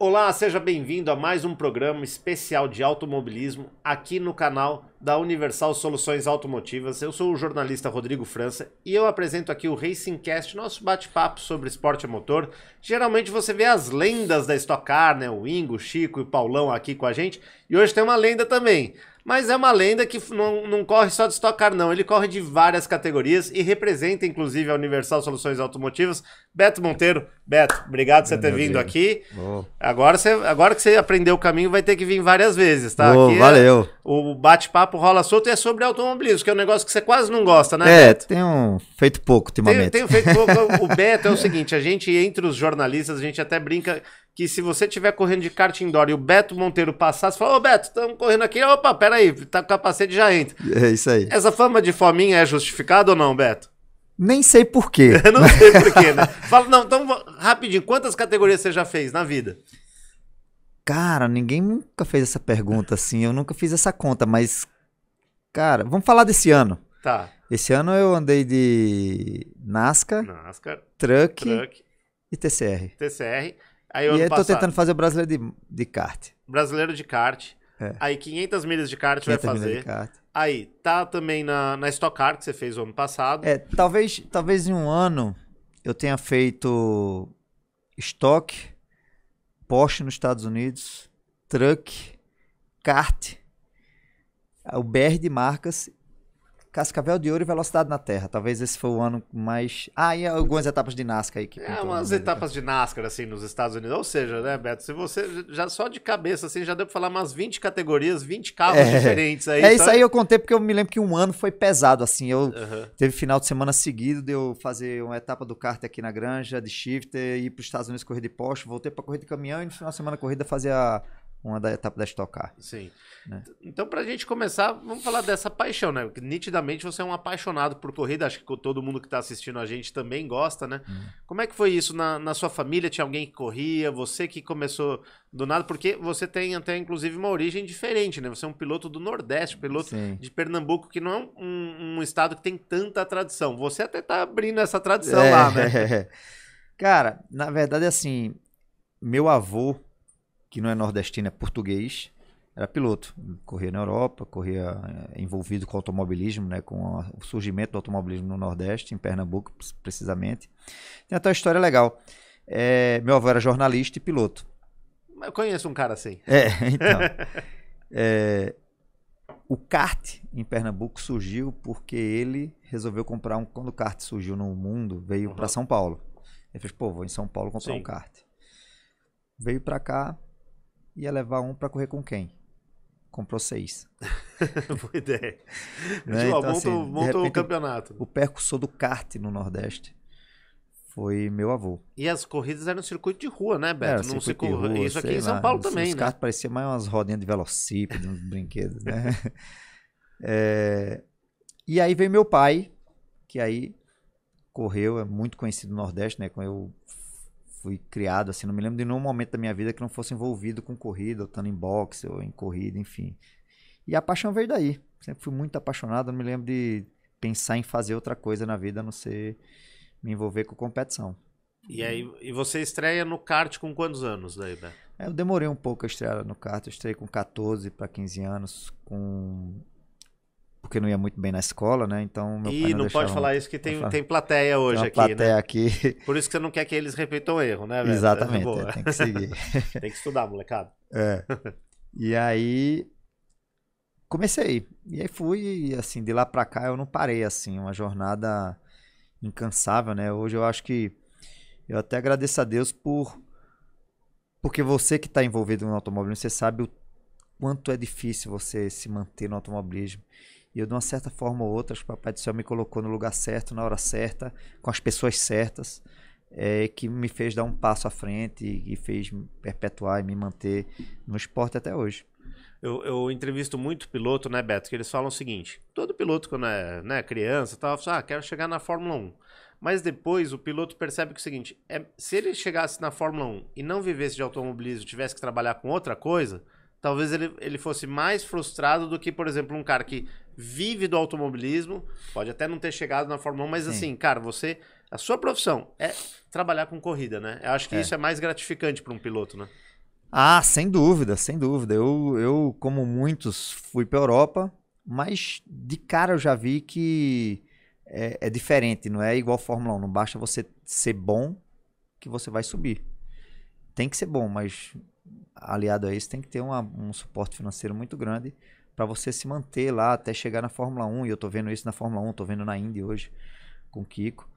Olá, seja bem-vindo a mais um programa especial de automobilismo aqui no canal da Universal Soluções Automotivas. Eu sou o jornalista Rodrigo França e eu apresento aqui o Racing Cast, nosso bate-papo sobre esporte a motor. Geralmente você vê as lendas da Stock Car, né? O Ingo, o Chico e o Paulão aqui com a gente. E hoje tem uma lenda também. Mas é uma lenda que não, não corre só de Stock Car, não. Ele corre de várias categorias e representa, inclusive, a Universal Soluções Automotivas. Beto Monteiro, Beto, obrigado por você é, ter vindo aqui. Oh. Agora, você, agora que você aprendeu o caminho, vai ter que vir várias vezes, tá? Oh, aqui é valeu. É, o bate-papo rola solto e é sobre automobilismo, que é um negócio que você quase não gosta, né? É, Beto? tenho feito pouco ultimamente. Tenho, tenho feito pouco. o Beto é o seguinte: a gente, entre os jornalistas, a gente até brinca que se você tiver correndo de kart indoor e o Beto Monteiro passar, você fala, ô oh, Beto, estamos correndo aqui, opa, peraí, tá com capacete já entra. É isso aí. Essa fama de fominha é justificada ou não, Beto? Nem sei por quê. não sei por quê, né? Fala, não, então rapidinho, quantas categorias você já fez na vida? Cara, ninguém nunca fez essa pergunta assim, eu nunca fiz essa conta, mas cara, vamos falar desse ano. Tá. Esse ano eu andei de NASCAR, NASCAR truck, truck e TCR. TCR. Aí, e eu tô tentando fazer o brasileiro de, de kart. Brasileiro de kart. É. Aí 500 milhas de kart vai fazer. Aí, tá também na, na Stock Car que você fez o ano passado. É, talvez, talvez em um ano eu tenha feito Stock, Porsche nos Estados Unidos, Truck, Kart, o BR de marcas Cascavel de Ouro e Velocidade na Terra. Talvez esse foi o ano mais. Ah, e algumas etapas de NASCAR aí que. É, umas né? etapas de NASCAR, assim, nos Estados Unidos. Ou seja, né, Beto? Se você. já Só de cabeça, assim, já deu pra falar umas 20 categorias, 20 carros é. diferentes aí. É, sabe? isso aí eu contei porque eu me lembro que um ano foi pesado, assim. Eu uhum. teve final de semana seguido de eu fazer uma etapa do kart aqui na granja, de shifter, ir pros Estados Unidos correr de poste, voltei pra correr de caminhão e no final de semana corrida fazer a uma da etapa da estocar. Sim. Né? Então, para a gente começar, vamos falar dessa paixão, né? Porque nitidamente você é um apaixonado por corrida, acho que todo mundo que está assistindo a gente também gosta, né? Hum. Como é que foi isso? Na, na sua família tinha alguém que corria? Você que começou do nada? Porque você tem até, inclusive, uma origem diferente, né? Você é um piloto do Nordeste, piloto Sim. de Pernambuco, que não é um, um, estado que tem tanta tradição. Você até tá abrindo essa tradição é, lá, né? Cara, na verdade, assim, meu avô que não é nordestino, é português, era piloto. Corria na Europa, corria eh, envolvido com automobilismo, né, com o surgimento do automobilismo no Nordeste, em Pernambuco, precisamente. Tem até uma história legal. É, meu avô era jornalista e piloto. Eu conheço um cara assim. É, então. é, o kart em Pernambuco surgiu porque ele resolveu comprar um. Quando o kart surgiu no mundo, veio uhum. para São Paulo. Ele fez, pô, vou em São Paulo comprar Sim. um kart. Veio para cá, ia levar um para correr com quem? Comprou seis. Boa ideia. né? Então, assim, monta o campeonato. O percussor do kart no Nordeste foi meu avô. E as corridas eram circuito de rua, né, Beto? Era, não circuito se rua. Isso aqui em São lá, Paulo também, os né? Os pareciam mais umas rodinhas de velocípede, uns brinquedos, né? É... E aí veio meu pai, que aí correu, é muito conhecido no Nordeste, né? Eu fui criado, assim, não me lembro de nenhum momento da minha vida que não fosse envolvido com corrida, ou estando em boxe, ou em corrida, enfim. E a paixão veio daí. Sempre fui muito apaixonado, não me lembro de pensar em fazer outra coisa na vida a não ser me envolver com competição. E aí, e você estreia no kart com quantos anos daí, Beto? É, eu demorei um pouco a estrear no kart, eu estreiei com 14 para 15 anos, com porque não ia muito bem na escola, né? Então meu Ih, não, não pode falar isso que tem, falar. tem plateia hoje tem plateia aqui, plateia né? aqui. Por isso que você não quer que eles repitam o erro, né? Velho? Exatamente, é, é tem que seguir. tem que estudar, molecada. É. E aí comecei. E aí fui, e assim, de lá para cá eu não parei assim, uma jornada incansável, né? Hoje eu acho que eu até agradeço a Deus por porque você que está envolvido no automobilismo, você sabe o quanto é difícil você se manter no automobilismo. E eu, de uma certa forma ou outra, o Papai do Céu me colocou no lugar certo, na hora certa, com as pessoas certas, é, que me fez dar um passo à frente e, e fez perpetuar e me manter no esporte até hoje. Eu, eu, entrevisto muito piloto, né, Beto? Que eles falam o seguinte: todo piloto, quando é né, criança, tal, fala, assim, ah, quero chegar na Fórmula 1. Mas depois o piloto percebe que é o seguinte: é, se ele chegasse na Fórmula 1 e não vivesse de automobilismo, tivesse que trabalhar com outra coisa, talvez ele, ele fosse mais frustrado do que, por exemplo, um cara que vive do automobilismo, pode até não ter chegado na Fórmula 1, mas Sim. assim, cara, você. A sua profissão é trabalhar com corrida, né? Eu acho que é. isso é mais gratificante para um piloto, né? Ah, sem dúvida, sem dúvida. Eu, eu como muitos, fui para Europa, mas de cara eu já vi que é, é diferente, não é igual Fórmula 1. Não basta você ser bom que você vai subir. Tem que ser bom, mas aliado a isso, tem que ter uma, um suporte financeiro muito grande para você se manter lá até chegar na Fórmula 1. E eu estou vendo isso na Fórmula 1, estou vendo na Indy hoje com o Kiko.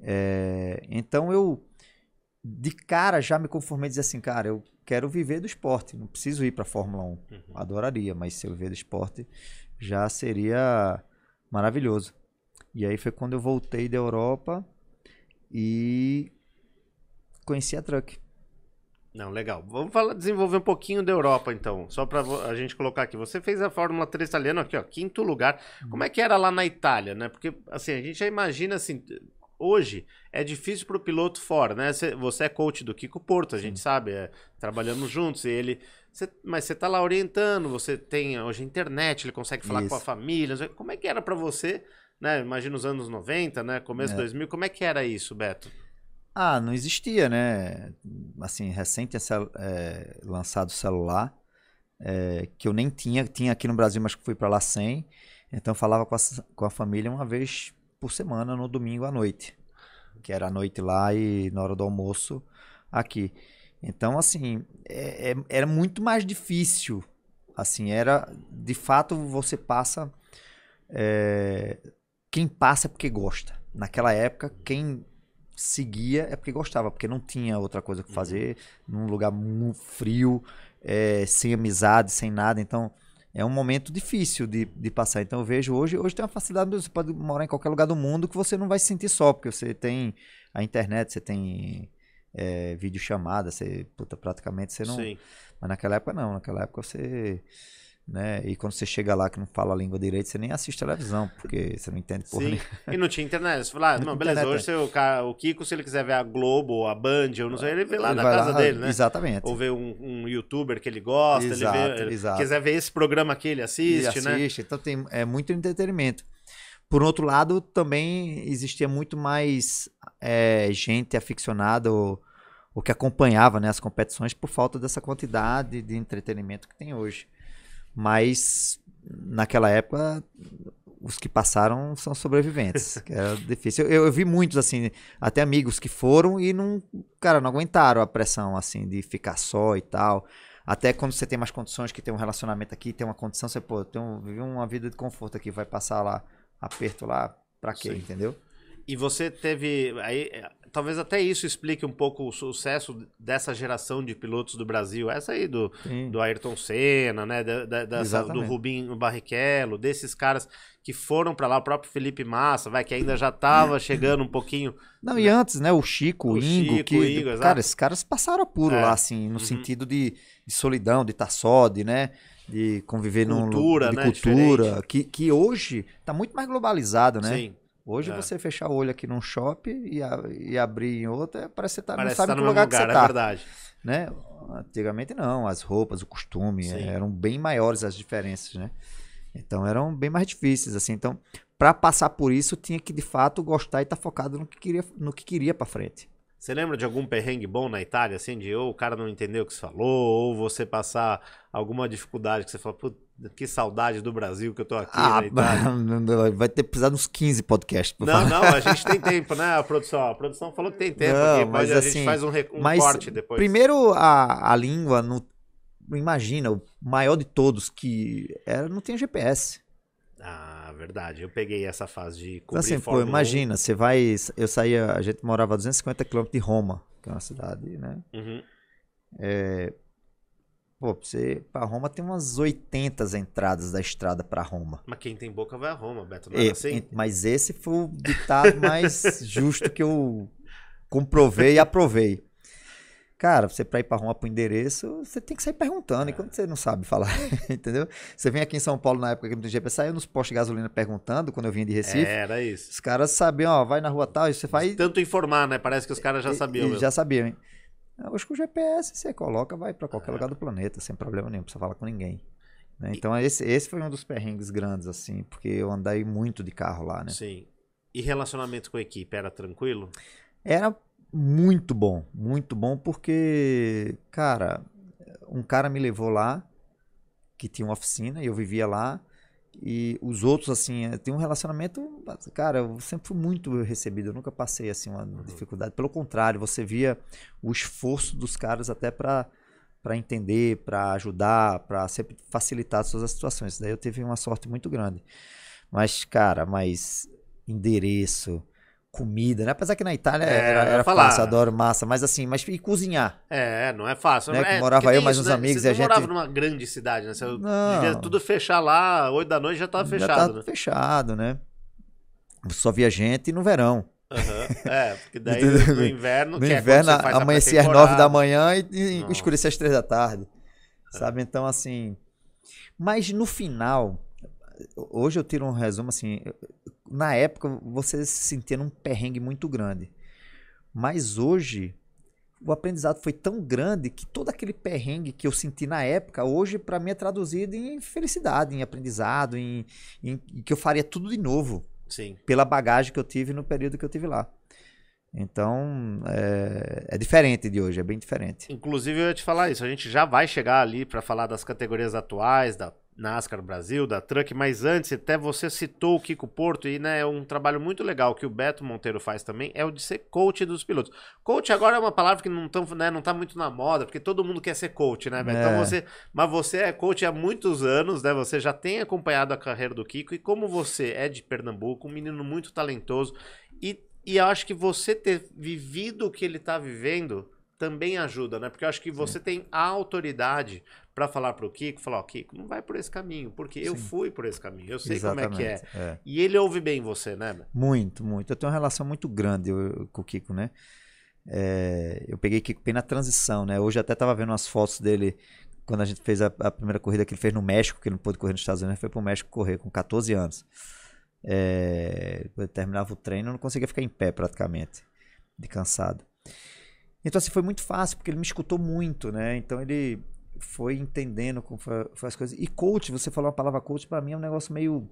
É, então eu de cara já me conformei dizer assim, cara, eu quero viver do esporte, não preciso ir para Fórmula 1. Uhum. Adoraria, mas se eu viver do esporte já seria maravilhoso. E aí foi quando eu voltei da Europa e conheci a Truck. Não, legal. Vamos falar, desenvolver um pouquinho da Europa, então. Só para a gente colocar aqui. Você fez a Fórmula 3 italiana aqui, ó, quinto lugar. Como é que era lá na Itália, né? Porque, assim, a gente já imagina, assim, hoje é difícil para o piloto fora, né? Você é coach do Kiko Porto, a gente sabe, é, trabalhamos juntos e ele... Você, mas você está lá orientando, você tem hoje internet, ele consegue falar Isso. com a família. Como é que era para você, né? Imagina os anos 90, né? Começo é. 2000, como é que era isso, Beto? Ah, não existia, né? Assim, recente essa, é, lançado celular, é, que eu nem tinha, tinha aqui no Brasil, mas fui para lá sem. Então falava com a, com a família uma vez por semana, no domingo à noite. Que era à noite lá e na hora do almoço aqui. Então, assim, é, é, era muito mais difícil. Assim, era. De fato, você passa. É, quem passa é porque gosta. Naquela época, quem seguia é porque gostava, porque não tinha outra coisa que uhum. fazer, num lugar frio, é, sem amizade, sem nada. Então, é um momento difícil de, de passar. Então, eu vejo hoje, hoje tem uma facilidade, você pode morar em qualquer lugar do mundo que você não vai se sentir só, porque você tem a internet, você tem é, videochamada, você, puta, praticamente você não... Sim. Mas naquela época não, naquela época você né? E quando você chega lá que não fala a língua direito, você nem assiste televisão, porque você não entende porra Sim. Nem. E não tinha internet. Você ah, não, beleza, internet. hoje seu, é. o Kiko, se ele quiser ver a Globo ou a Band, ou não sei, ele vê lá ele na casa lá, dele, né? Exatamente. Ou vê um, um youtuber que ele gosta, exato, ele vê, ele exato. quiser ver esse programa aqui, ele assiste, ele né? assiste Então tem, é muito entretenimento. Por outro lado, também existia muito mais é, gente aficionada ou, o que acompanhava né, as competições por falta dessa quantidade de entretenimento que tem hoje. Mas naquela época os que passaram são sobreviventes. era é difícil. Eu, eu, vi muitos, assim, até amigos que foram e não, cara, não aguentaram a pressão, assim, de ficar só e tal. Até quando você tem mais condições, que tem um relacionamento aqui, tem uma condição, você, pô, tem um, vive uma vida de conforto aqui, vai passar lá, aperto lá, pra quê, Sim. entendeu? E você teve. Aí, talvez até isso explique um pouco o sucesso dessa geração de pilotos do Brasil. Essa aí do, do Ayrton Senna, né? Da, da, dessa, do Rubinho Barrichello, desses caras que foram para lá, o próprio Felipe Massa, vai, que ainda já estava é. chegando um pouquinho. Não, né? e antes, né? O Chico, o Ingo, Chico, que, o Ingo, cara, esses caras passaram puro é. lá, assim, no uhum. sentido de, de, solidão, de estar tá só, de, né? De conviver cultura, num, de né? cultura, que, que hoje está muito mais globalizado, né? Sim. Hoje é. você fechar o olho aqui num shopping e, a, e abrir em outro, é, parece que você tá, parece não sabe tá que lugar, lugar que você é tá. verdade. Né? Antigamente não, as roupas, o costume eram bem maiores as diferenças, né? Então eram bem mais difíceis assim. Então, para passar por isso, tinha que de fato gostar e estar tá focado no que queria, no que queria para frente. Você lembra de algum perrengue bom na Itália, assim, de ou o cara não entendeu o que você falou, ou você passar alguma dificuldade que você fala, putz, que saudade do Brasil que eu tô aqui. Ah, né, vai ter precisado uns 15 podcasts. não, falar. não, a gente tem tempo, né, a produção? A produção falou que tem tempo, não, aqui, mas, mas a gente assim, faz um, um corte depois. Primeiro, a, a língua, imagina, o maior de todos que era, não tem GPS. Ah, verdade. Eu peguei essa fase de então, cobrir assim, pô, imagina, você vai. Eu saía, a gente morava a 250 km de Roma, que é uma cidade, né? Uhum. É, Pô, pra, você, pra Roma tem umas 80 entradas da estrada pra Roma. Mas quem tem boca vai a Roma, Beto, não é, assim? Mas esse foi o ditado mais justo que eu comprovei e aprovei. Cara, você pra ir pra Roma pro endereço, você tem que sair perguntando, é. enquanto você não sabe falar, entendeu? Você vem aqui em São Paulo na época que não tinha GPS, saiu nos postos de gasolina perguntando, quando eu vinha de Recife. É, era isso. Os caras sabiam, ó, vai na rua tal, e você faz... Tanto informar, né? Parece que os caras já sabiam. E, já sabiam, hein? Hoje com o GPS você coloca, vai para qualquer é. lugar do planeta, sem problema nenhum, não precisa falar com ninguém. Né? Então esse, esse foi um dos perrengues grandes, assim, porque eu andei muito de carro lá, né? Sim. E relacionamento com a equipe, era tranquilo? Era muito bom, muito bom, porque, cara, um cara me levou lá, que tinha uma oficina, e eu vivia lá, e os outros, assim, eh, tem um relacionamento. Cara, eu sempre fui muito recebido, eu nunca passei, assim, uma uhum. dificuldade. Pelo contrário, você via o esforço dos caras até para para entender, para ajudar, para sempre facilitar todas as situações. Daí eu tive uma sorte muito grande. Mas, cara, mas endereço, comida, né? Apesar que na Itália é, era, era fácil, adoro massa, mas assim, mas e cozinhar? É, não é fácil. Né? É, morava eu, mais isso, uns né? amigos Você e a gente... morava numa grande cidade, né? Você não. tudo fechar lá, oito da noite já tava fechado, já tava né? fechado, né? Só via gente no verão. Uhum. É, porque daí no inverno... no é inverno, é amanhecia às nove da manhã e, e escurecia às três da tarde, é. sabe? Então, assim... Mas no final, hoje eu tiro um resumo, assim na época você se sentia num perrengue muito grande. Mas hoje o aprendizado foi tão grande que todo aquele perrengue que eu senti na época, hoje para mim é traduzido em felicidade, em aprendizado, em, em, em, que eu faria tudo de novo. Sim. Pela bagagem que eu tive no período que eu tive lá. Então, é, é, diferente de hoje, é bem diferente. Inclusive, eu ia te falar isso. A gente já vai chegar ali para falar das categorias atuais, da NASCAR Brasil, da Truck, mas antes, até você citou o Kiko Porto, e né, é um trabalho muito legal que o Beto Monteiro faz também, é o de ser coach dos pilotos. Coach agora é uma palavra que não, tão, né, não tá muito na moda, porque todo mundo quer ser coach, né, Beto? Então é. Então você, mas você é coach há muitos anos, né? Você já tem acompanhado a carreira do Kiko, e como você é de Pernambuco, um menino muito talentoso, e, e eu acho que você ter vivido o que ele tá vivendo também ajuda, né? Porque eu acho que você Sim. tem a autoridade para falar para o Kiko, falar, ó, oh, Kiko, não vai por esse caminho, porque Sim. eu fui por esse caminho, eu sei Exatamente, como é que é. é. E ele ouve bem você, né? Muito, muito. Eu tenho uma relação muito grande com o Kiko, né? É, eu peguei Kiko bem na transição, né? Hoje até tava vendo umas fotos dele quando a gente fez a, a primeira corrida que ele fez no México, que ele não pôde correr nos Estados Unidos, foi pro México correr com 14 anos. É, eu terminava o treino, não conseguia ficar em pé praticamente, de cansado. Então, assim, foi muito fácil, porque ele me escutou muito, né? Então, ele foi entendendo como foi, foi as coisas. E coach, você falou a palavra coach, para mim é um negócio meio...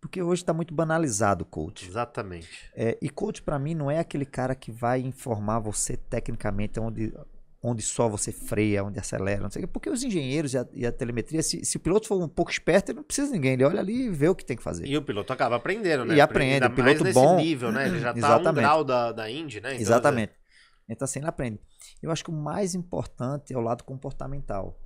Porque hoje está muito banalizado o coach. Exatamente. É, e coach, para mim, não é aquele cara que vai informar você tecnicamente onde, onde só você freia, onde acelera, não sei o quê. Porque os engenheiros e a, e a telemetria, se, se, o piloto for um pouco esperto, ele não precisa de ninguém. Ele olha ali e vê o que tem que fazer. E o piloto acaba aprendendo, né? E aprende. Ainda o piloto mais bom. nível, né? Ele já está um grau da, da Indy, né? Então, Exatamente. Entra assim, ele aprende. Eu acho que o mais importante é o lado comportamental.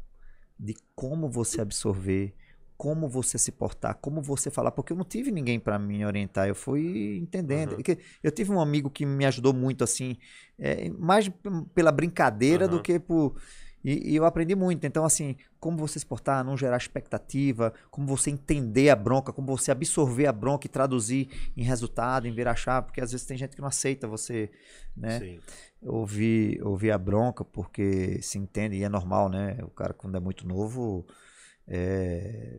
De como você absorver, como você se portar, como você falar, porque eu não tive ninguém para me orientar, eu fui entendendo. Uhum. Eu tive um amigo que me ajudou muito, assim, é, mais pela brincadeira uhum. do que por. E, e, eu aprendi muito. Então, assim, como você se portar, não gerar expectativa, como você entender a bronca, como você absorver a bronca e traduzir em resultado, em ver chave. porque às vezes tem gente que não aceita você, né? Sim ouvi, ouvi a bronca, porque se entende, e é normal, né? O cara, quando é muito novo, é,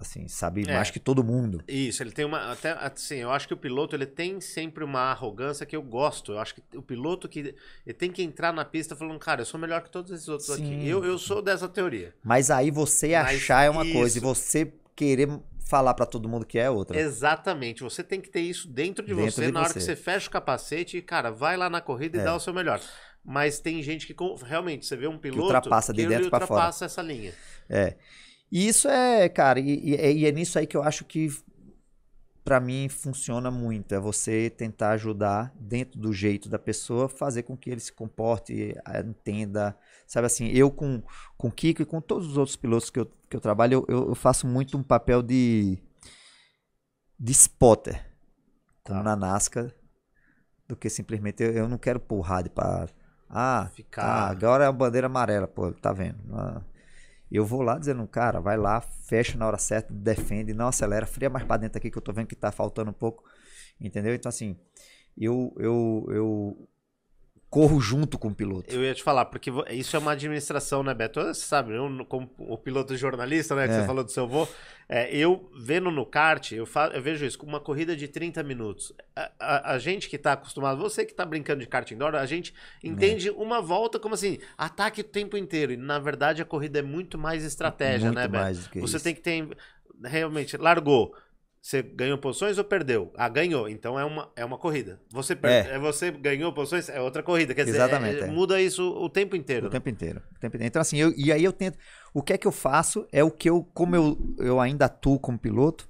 assim, sabe é. mais que todo mundo. Isso, ele tem uma. Até assim, eu acho que o piloto ele tem sempre uma arrogância que eu gosto. Eu acho que o piloto que ele tem que entrar na pista falando, cara, eu sou melhor que todos esses outros Sim. aqui. Eu, eu sou dessa teoria. Mas aí você Mas achar é uma isso. coisa e você querer falar para todo mundo que é outra. Exatamente. Você tem que ter isso dentro de dentro você de na você. hora que você fecha o capacete e, cara, vai lá na corrida e é. dá o seu melhor. Mas tem gente que realmente, você vê um piloto que ultrapassa de que dentro para fora. essa linha. É. E isso é, cara, e, e, e é nisso aí que eu acho que para mim funciona muito. É você tentar ajudar dentro do jeito da pessoa, fazer com que ele se comporte, eh, entenda Sabe assim, eu com, com o Kiko e com todos os outros pilotos que eu, que eu trabalho, eu, eu faço muito um papel de, de spotter. Como tá. na NASCAR, do que simplesmente eu, eu não quero porrada para ah, Ficar... Tá, agora é a bandeira amarela, pô, tá vendo? Ah, eu vou lá dizendo, cara, vai lá, fecha na hora certa, defende, não acelera, fria mais para dentro aqui que eu tô vendo que tá faltando um pouco, entendeu? Então, assim, eu, eu, eu corro junto com o piloto. Eu ia te falar, porque isso é uma administração, né, Beto? Você sabe, eu, como o piloto jornalista, né, que é. você falou do seu avô, é, eu vendo no kart, eu, eu vejo isso com uma corrida de 30 minutos. A, a, a gente que está acostumado, você que está brincando de kart indoor, a gente entende é. uma volta como assim, ataque o tempo inteiro. E na verdade a corrida é muito mais estratégia, muito né, mais você isso. tem que ter. Realmente, largou você ganhou posições ou perdeu? Ah, ganhou. Então é uma, é uma corrida. Você perde, é. é. você ganhou posições, é outra corrida. Quer dizer, Exatamente, é, é. muda isso o tempo inteiro. O, né? tempo inteiro, o tempo inteiro. Então, assim, eu, e aí eu tento. O que é que eu faço? É o que eu. Como eu, eu ainda atuo como piloto,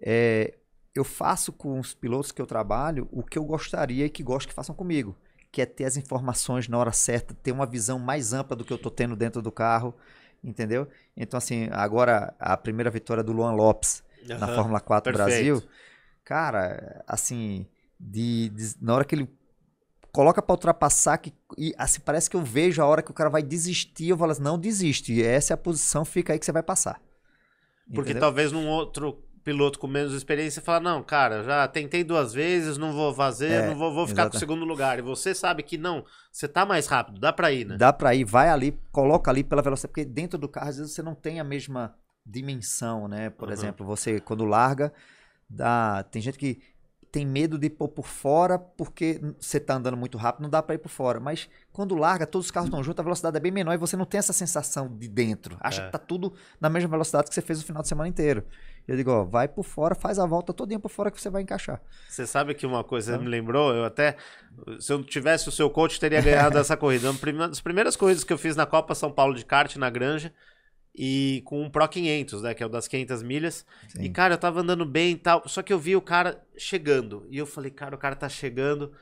é, eu faço com os pilotos que eu trabalho o que eu gostaria e que gosto que façam comigo. Que é ter as informações na hora certa, ter uma visão mais ampla do que eu estou tendo dentro do carro. Entendeu? Então, assim, agora a primeira vitória do Luan Lopes uhum, na Fórmula 4 perfeito. Brasil. Cara, assim, de, de, na hora que ele coloca para ultrapassar que e, assim, parece que eu vejo a hora que o cara vai desistir, eu falo assim, não desiste, essa é a posição, fica aí que você vai passar. Porque Entendeu? talvez num outro piloto com menos experiência fala, não, cara, já tentei duas vezes, não vou fazer, é, não vou, vou ficar com o segundo lugar. E você sabe que não, você tá mais rápido, dá para ir, né? Dá para ir, vai ali, coloca ali pela velocidade, porque dentro do carro às vezes você não tem a mesma dimensão, né? Por uhum. exemplo, você quando larga, dá... tem gente que tem medo de pôr por fora porque você está andando muito rápido, não dá para ir por fora. Mas quando larga, todos os carros estão juntos, a velocidade é bem menor e você não tem essa sensação de dentro. Acha é. que tá tudo na mesma velocidade que você fez o final de semana inteiro. Eu digo, ó, vai por fora, faz a volta todinha por fora que você vai encaixar. Você sabe que uma coisa me lembrou, eu até, se eu não tivesse o seu coach, teria ganhado essa corrida. Uma das primeiras corridas que eu fiz na Copa São Paulo de kart na Granja, e com um Pro 500, né, que é o das 500 milhas. Sim. E cara, eu tava andando bem e tal, só que eu vi o cara chegando. E eu falei, cara, o cara tá chegando.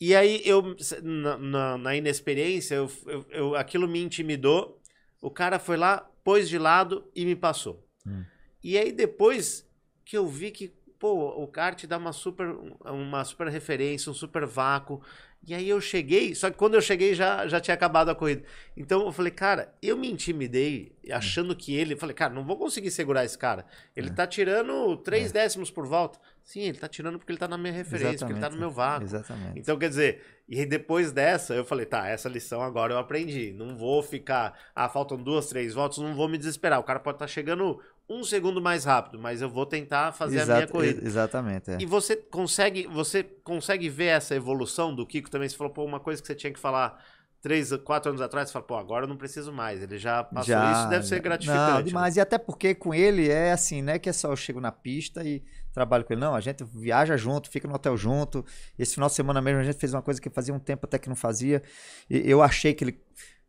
E aí eu na, na, na inexperiência, eu, eu, eu, aquilo me intimidou. O cara foi lá, pôs de lado e me passou. Hum. E aí depois que eu vi que pô, o kart dá uma super, uma super referência, um super vácuo. E aí eu cheguei, só que quando eu cheguei já, já tinha acabado a corrida. Então eu falei, cara, eu me intimidei achando hum. que ele. Falei, cara, não vou conseguir segurar esse cara. Ele é. tá tirando três é. décimos por volta. Sim, ele tá tirando porque ele tá na minha referência, Exatamente. porque ele tá no meu vácuo. Exatamente. Então quer dizer, e depois dessa eu falei, tá, essa lição agora eu aprendi. Não vou ficar, ah, faltam duas, três voltas, não vou me desesperar. O cara pode estar tá chegando um segundo mais rápido, mas eu vou tentar fazer Exato, a minha corrida. Exatamente. É. E você consegue, você consegue ver essa evolução do Kiko também? Você falou, pô, uma coisa que você tinha que falar três, quatro anos atrás, você fala, pô, agora eu não preciso mais. Ele já passou já, isso, deve ser gratificante. Não, né? demais. Né? E até porque com ele é assim, né? Que é só eu chego na pista e trabalho com ele. Não, a gente viaja junto, fica no hotel junto. Esse final de semana mesmo a gente fez uma coisa que fazia um tempo até que não fazia. E eu achei que ele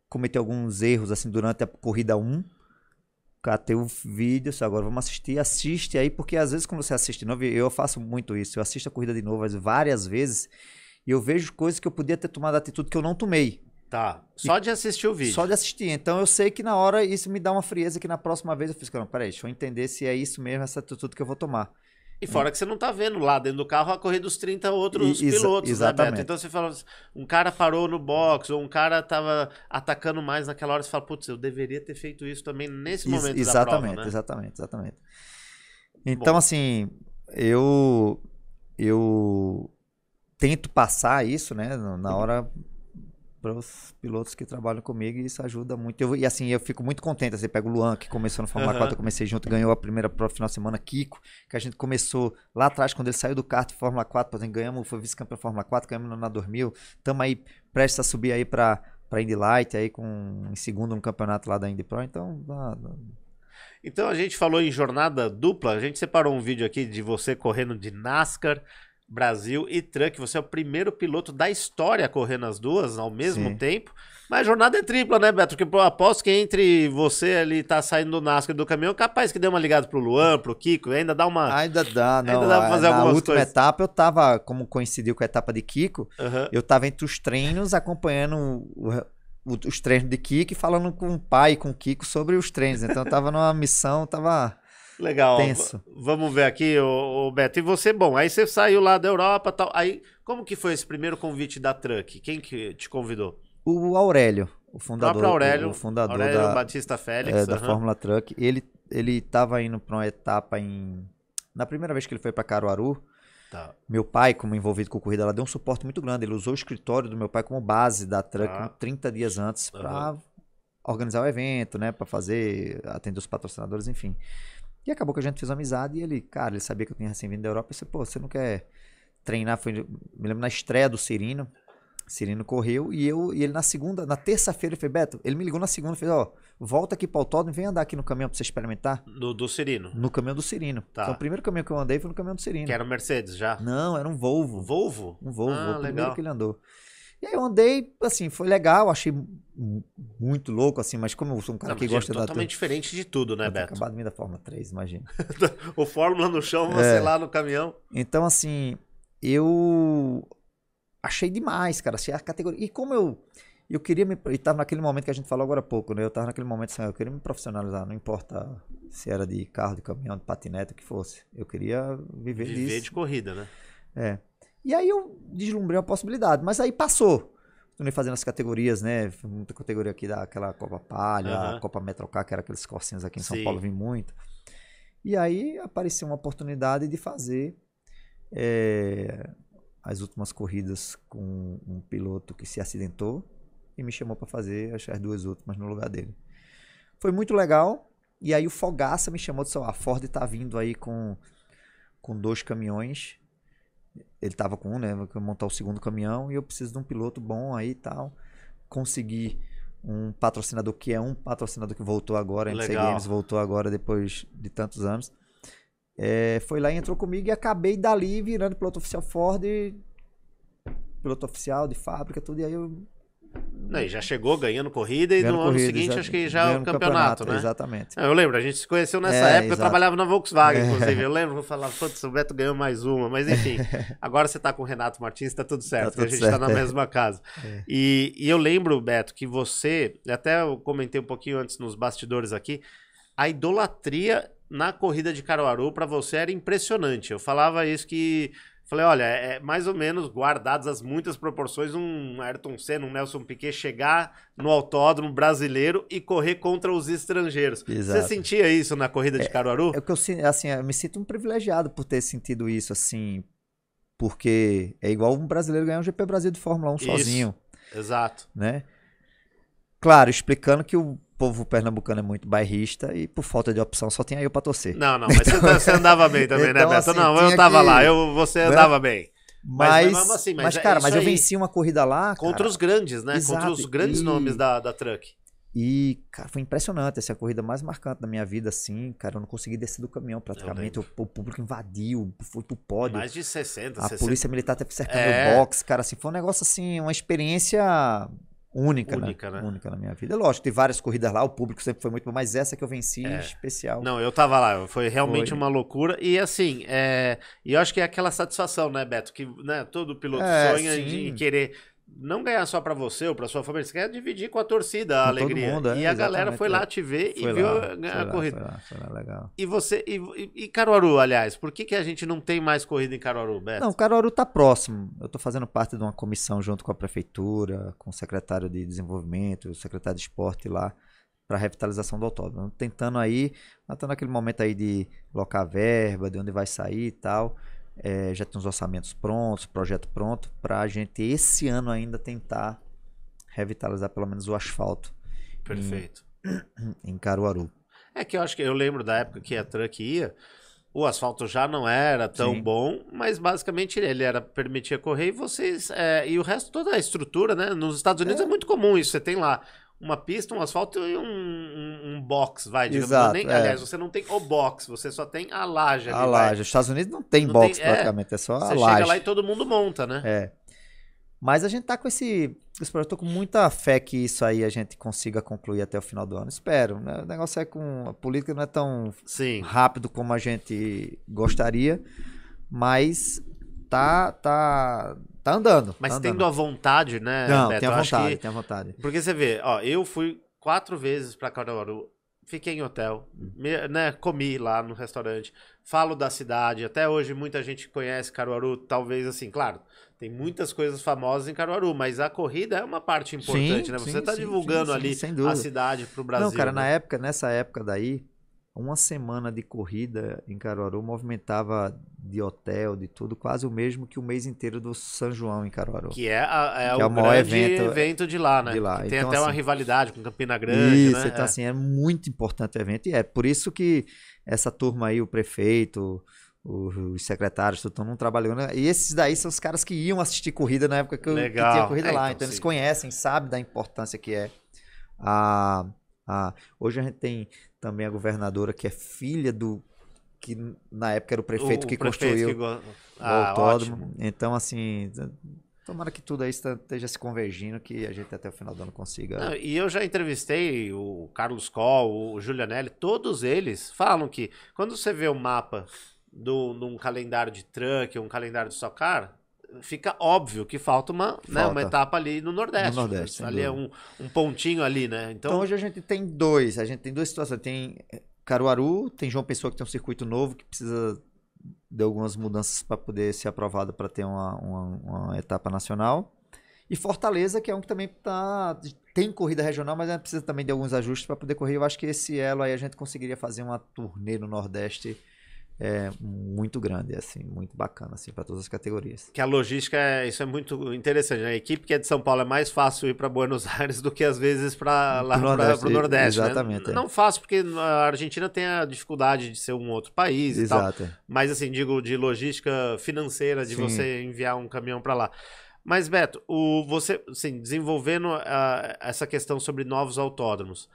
cometeu alguns erros assim durante a corrida 1. Um catei o vídeo, assim, agora vamos assistir, assiste aí, porque às vezes quando você assiste novo, eu faço muito isso, eu assisto a corrida de novo várias vezes e eu vejo coisas que eu podia ter tomado atitude que eu não tomei. Tá. Só e, de assistir o vídeo. Só de assistir. Então eu sei que na hora isso me dá uma frieza que na próxima vez eu fiz, não, peraí, deixa eu entender se é isso mesmo, essa atitude que eu vou tomar. E fora hum. que você não tá vendo lá dentro do carro a corrida dos 30 outros Exa pilotos, né, exatamente. Né, então você fala, um cara parou no box, ou um cara tava atacando mais naquela hora, você fala, putz, eu deveria ter feito isso também nesse momento Ex exatamente, da prova, né? Exatamente, exatamente. Então, Bom. assim, eu eu tento passar isso, né, na hora para os pilotos que trabalham comigo e isso ajuda muito. Eu, e assim, eu fico muito contente. Assim, pego o Luan, que começou no Fórmula uhum. 4, eu comecei junto, ganhou a primeira prova final de semana, Kiko, que a gente começou lá atrás, quando ele saiu do kart Fórmula 4, por exemplo, ganhamos, foi vice-campeão Fórmula 4, ganhamos na 2000. Estamos aí prestes a subir aí para para Indy Light aí com em segundo no campeonato lá da Indy Pro, então Então a gente falou em jornada dupla, a gente separou um vídeo aqui de você correndo de NASCAR, Brasil e Truck. Você é o primeiro piloto da história a correr nas duas ao mesmo Sim. tempo. Mas a jornada é tripla, né, Beto? Porque eu aposto que entre você ali tá saindo do NASCAR do caminhão, capaz que dê uma ligada pro Luan, pro Kiko, ainda dá uma. Ainda dá, não. Ainda dá pra é, fazer Na algumas última etapa eu tava, como coincidiu com a etapa de Kiko, uhum. eu tava entre os treinos acompanhando o, o, os treinos de Kiko e falando com o pai e com o Kiko sobre os treinos. Então eu tava numa missão, tava Legal. Tenso. Vamos ver aqui, o, Beto. E você, bom, aí você saiu lá da Europa tal. Aí, como que foi esse primeiro convite da Truck? Quem que te convidou? O Aurélio, o fundador. O Aurélio. O fundador Aurélio da, Batista Félix. É, uhum. Da Fórmula Truck. Ele, ele tava indo para uma etapa em... Na primeira vez que ele foi para Caruaru, Tá. Meu pai, como envolvido com a corrida, ela deu um suporte muito grande. Ele usou o escritório do meu pai como base da Truck tá. 30 dias antes para organizar o evento, né? Para fazer, atender os patrocinadores, enfim. E acabou que a gente fez amizade e ele, cara, ele sabia que eu tinha recém-vindo da Europa. Eu disse, pô, você não quer treinar? Foi, me lembro na estreia do Cirino. Cirino correu e eu e ele na segunda, na terça-feira, ele fez, Beto, ele me ligou na segunda e falou ó, volta aqui para o autódromo e vem andar aqui no caminhão para você experimentar. No, do Cirino? No caminhão do Cirino. Tá. Então o primeiro caminhão que eu andei foi no caminhão do Cirino. Que era um Mercedes já? Não, era um Volvo. Volvo? Um Volvo, ah, o primeiro que ele andou. E aí eu andei, assim, foi legal, achei muito louco, assim, mas como eu sou um cara não, que gosta é da. totalmente diferente de tudo, né, Beto? Acabado de mim da Fórmula 3, imagina. o Fórmula no chão, você é. lá no caminhão. Então, assim, eu achei demais, cara, achei a categoria. E como eu. Eu queria me. E tava naquele momento que a gente falou agora há pouco, né? Eu tava naquele momento assim, eu queria me profissionalizar, não importa se era de carro, de caminhão, de patinete, o que fosse. Eu queria viver, viver disso. Viver de corrida, né? É. E aí eu deslumbrei uma possibilidade, mas aí passou. Continuei fazendo as categorias, né? Muita categoria aqui daquela Copa Palha, uhum. Copa Metrocar, que era aqueles corcinhos aqui em São Paulo, vim muito. E aí apareceu uma oportunidade de fazer é, as últimas corridas com um piloto que se acidentou e me chamou para fazer as, duas últimas no lugar dele. Foi muito legal. E aí o Fogaça me chamou de ah, a Ford tá vindo aí com, com dois caminhões ele tava com um, né? Vou montar o segundo caminhão e eu preciso de um piloto bom aí e tal. Consegui um patrocinador que é um patrocinador que voltou agora, Legal. MC Games voltou agora depois de tantos anos. É, foi lá e entrou comigo e acabei dali virando piloto oficial Ford, piloto oficial de fábrica, tudo. E aí eu não, e já chegou ganhando corrida e ganhando no corrida, ano seguinte acho que já é ganhando o campeonato, campeonato, né? Exatamente. eu lembro, a gente se conheceu nessa é, época, exato. eu trabalhava na Volkswagen, é. inclusive. Eu lembro, vou falar putz, o Beto ganhou mais uma, mas enfim. agora você tá com o Renato Martins, tá tudo certo, tá tudo a gente tá certo, tá na é. mesma casa. É. E, e eu lembro, Beto, que você, até eu comentei um pouquinho antes nos bastidores aqui, a idolatria na corrida de Caruaru para você era impressionante. Eu falava isso que Falei, olha, é, é mais ou menos, guardadas as muitas proporções, um Ayrton Senna, um Nelson Piquet chegar no autódromo brasileiro e correr contra os estrangeiros. Exato. Você sentia isso na corrida de é, Caruaru? É, é que eu, assim, eu me sinto um privilegiado por ter sentido isso, assim, porque é igual um brasileiro ganhar um GP Brasil de Fórmula 1 isso. sozinho. Exato. Né? Claro, explicando que o povo pernambucano é muito bairrista e por falta de opção só tem aí eu pra torcer. Não, não, mas então, você andava bem também, né, então, né, Beto? Assim, não, eu tava que... lá, eu, você andava bem. Mas, mas, assim, mas, mas é cara, é mas eu venci uma corrida lá. Contra cara. os grandes, né? Exato. Contra os grandes e... nomes da, da truck. E, cara, foi impressionante. Essa é a corrida mais marcante da minha vida, assim, cara. Eu não consegui descer do caminhão praticamente. O, o, público invadiu, foi pro pódio. Mais de 60, A 60. polícia militar até cercando é. o box, cara. Assim, foi um negócio assim, uma experiência única, né? única, na, né? única na minha vida. É lógico, tem várias corridas lá, o público sempre foi muito bom, mas essa que eu venci é. especial. Não, eu tava lá, foi realmente foi. uma loucura. E assim, é, e eu acho que é aquela satisfação, né, Beto? Que né, todo piloto é, sonha sim. em querer não ganhar só para você ou para sua família, você quer dividir com a torcida a com alegria. Mundo, é, e a galera foi lá te ver foi e viu a, a lá, corrida. Foi lá, foi lá, legal. E você e, e, Caruaru, aliás, por que, que a gente não tem mais corrida em Caruaru, Beto? Não, Caruaru tá próximo. Eu tô fazendo parte de uma comissão junto com a prefeitura, com o secretário de desenvolvimento, o secretário de esporte lá para revitalização do autódromo. Tentando aí, matando aquele momento aí de locar verba, de onde vai sair e tal. É, já tem os orçamentos prontos, projeto pronto, para a gente esse ano ainda tentar revitalizar pelo menos o asfalto. Perfeito. Em, em Caruaru. É que eu acho que eu lembro da época que a truck ia, o asfalto já não era tão Sim. bom, mas basicamente ele era permitia correr e vocês é, e o resto toda a estrutura, né? Nos Estados Unidos é, é muito comum isso, você tem lá uma pista, um asfalto e um, um, box, vai. Digamos, Exato, nem, é. Aliás, você não tem o box, você só tem a laje. A ali, laje. Os Estados Unidos não tem não box tem, é. praticamente, é, é só a laje. Você chega lá e todo mundo monta, né? É. Mas a gente tá com esse, esse tô com muita fé que isso aí a gente consiga concluir até o final do ano. Espero. Né? O negócio é com a política não é tão Sim. rápido como a gente gostaria, mas tá, tá, tá andando. Mas tá andando. tendo a vontade, né? Não, Beto? tem a vontade, que... tem a vontade. Porque você vê, ó, eu fui quatro vezes para Caruaru, fiquei em hotel, me, né, comi lá no restaurante, falo da cidade, até hoje muita gente conhece Caruaru, talvez assim, claro, tem muitas coisas famosas em Caruaru, mas a corrida é uma parte importante, sim, né? Você está divulgando sim, sim, ali a cidade para o Brasil. Não, cara, né? na época, nessa época daí, uma semana de corrida em Caruaru movimentava de hotel, de tudo, quase o mesmo que o mês inteiro do São João em Caruaru. Que é, a, é, que é o, maior evento, é, evento de lá, né? De lá. Tem então, até assim, uma rivalidade com Campina Grande, isso, né? Então, é. assim, é muito importante o evento. E é por isso que essa turma aí, o prefeito, os secretários todo mundo trabalhou E esses daí são os caras que iam assistir corrida na época que, eu, que tinha corrida é, lá. Então, então eles conhecem, sabem da importância que é. A, a, hoje a gente tem também a governadora, que é filha do que na época era o prefeito o que prefeito construiu que go... ah, o autódromo. Ótimo. Então, assim, tomara que tudo aí esteja se convergindo, que a gente até o final do ano consiga. Não, e eu já entrevistei o Carlos Coll, o Julianelli, todos eles falam que quando você vê o mapa do, num calendário de truck, um calendário de socar, fica óbvio que falta uma, falta. Né, uma etapa ali no Nordeste. No Nordeste ali é dúvida. é um, um pontinho ali, né? Então... então... hoje a gente tem dois, a gente tem duas situações. Tem eh, Caruaru, tem João Pessoa que tem um circuito novo que precisa de algumas mudanças para poder ser aprovado para ter uma, uma, uma, etapa nacional. E Fortaleza, que é um que também tá, tem corrida regional, mas precisa também de alguns ajustes para poder correr. Eu acho que esse elo aí a gente conseguiria fazer uma turnê no Nordeste é muito grande, assim, muito bacana, assim, para todas as categorias. Que a logística, é, isso é muito interessante. Né? A equipe que é de São Paulo é mais fácil ir para Buenos Aires do que às vezes para lá para o Nordeste. Né? Exatamente. Né? É. Não fácil porque a Argentina tem a dificuldade de ser um outro país. Exato. E tal, é. mas assim digo de logística financeira de Sim. você enviar um caminhão para lá. Mas Beto, o você, assim, desenvolvendo a, ah, essa questão sobre novos autódromos.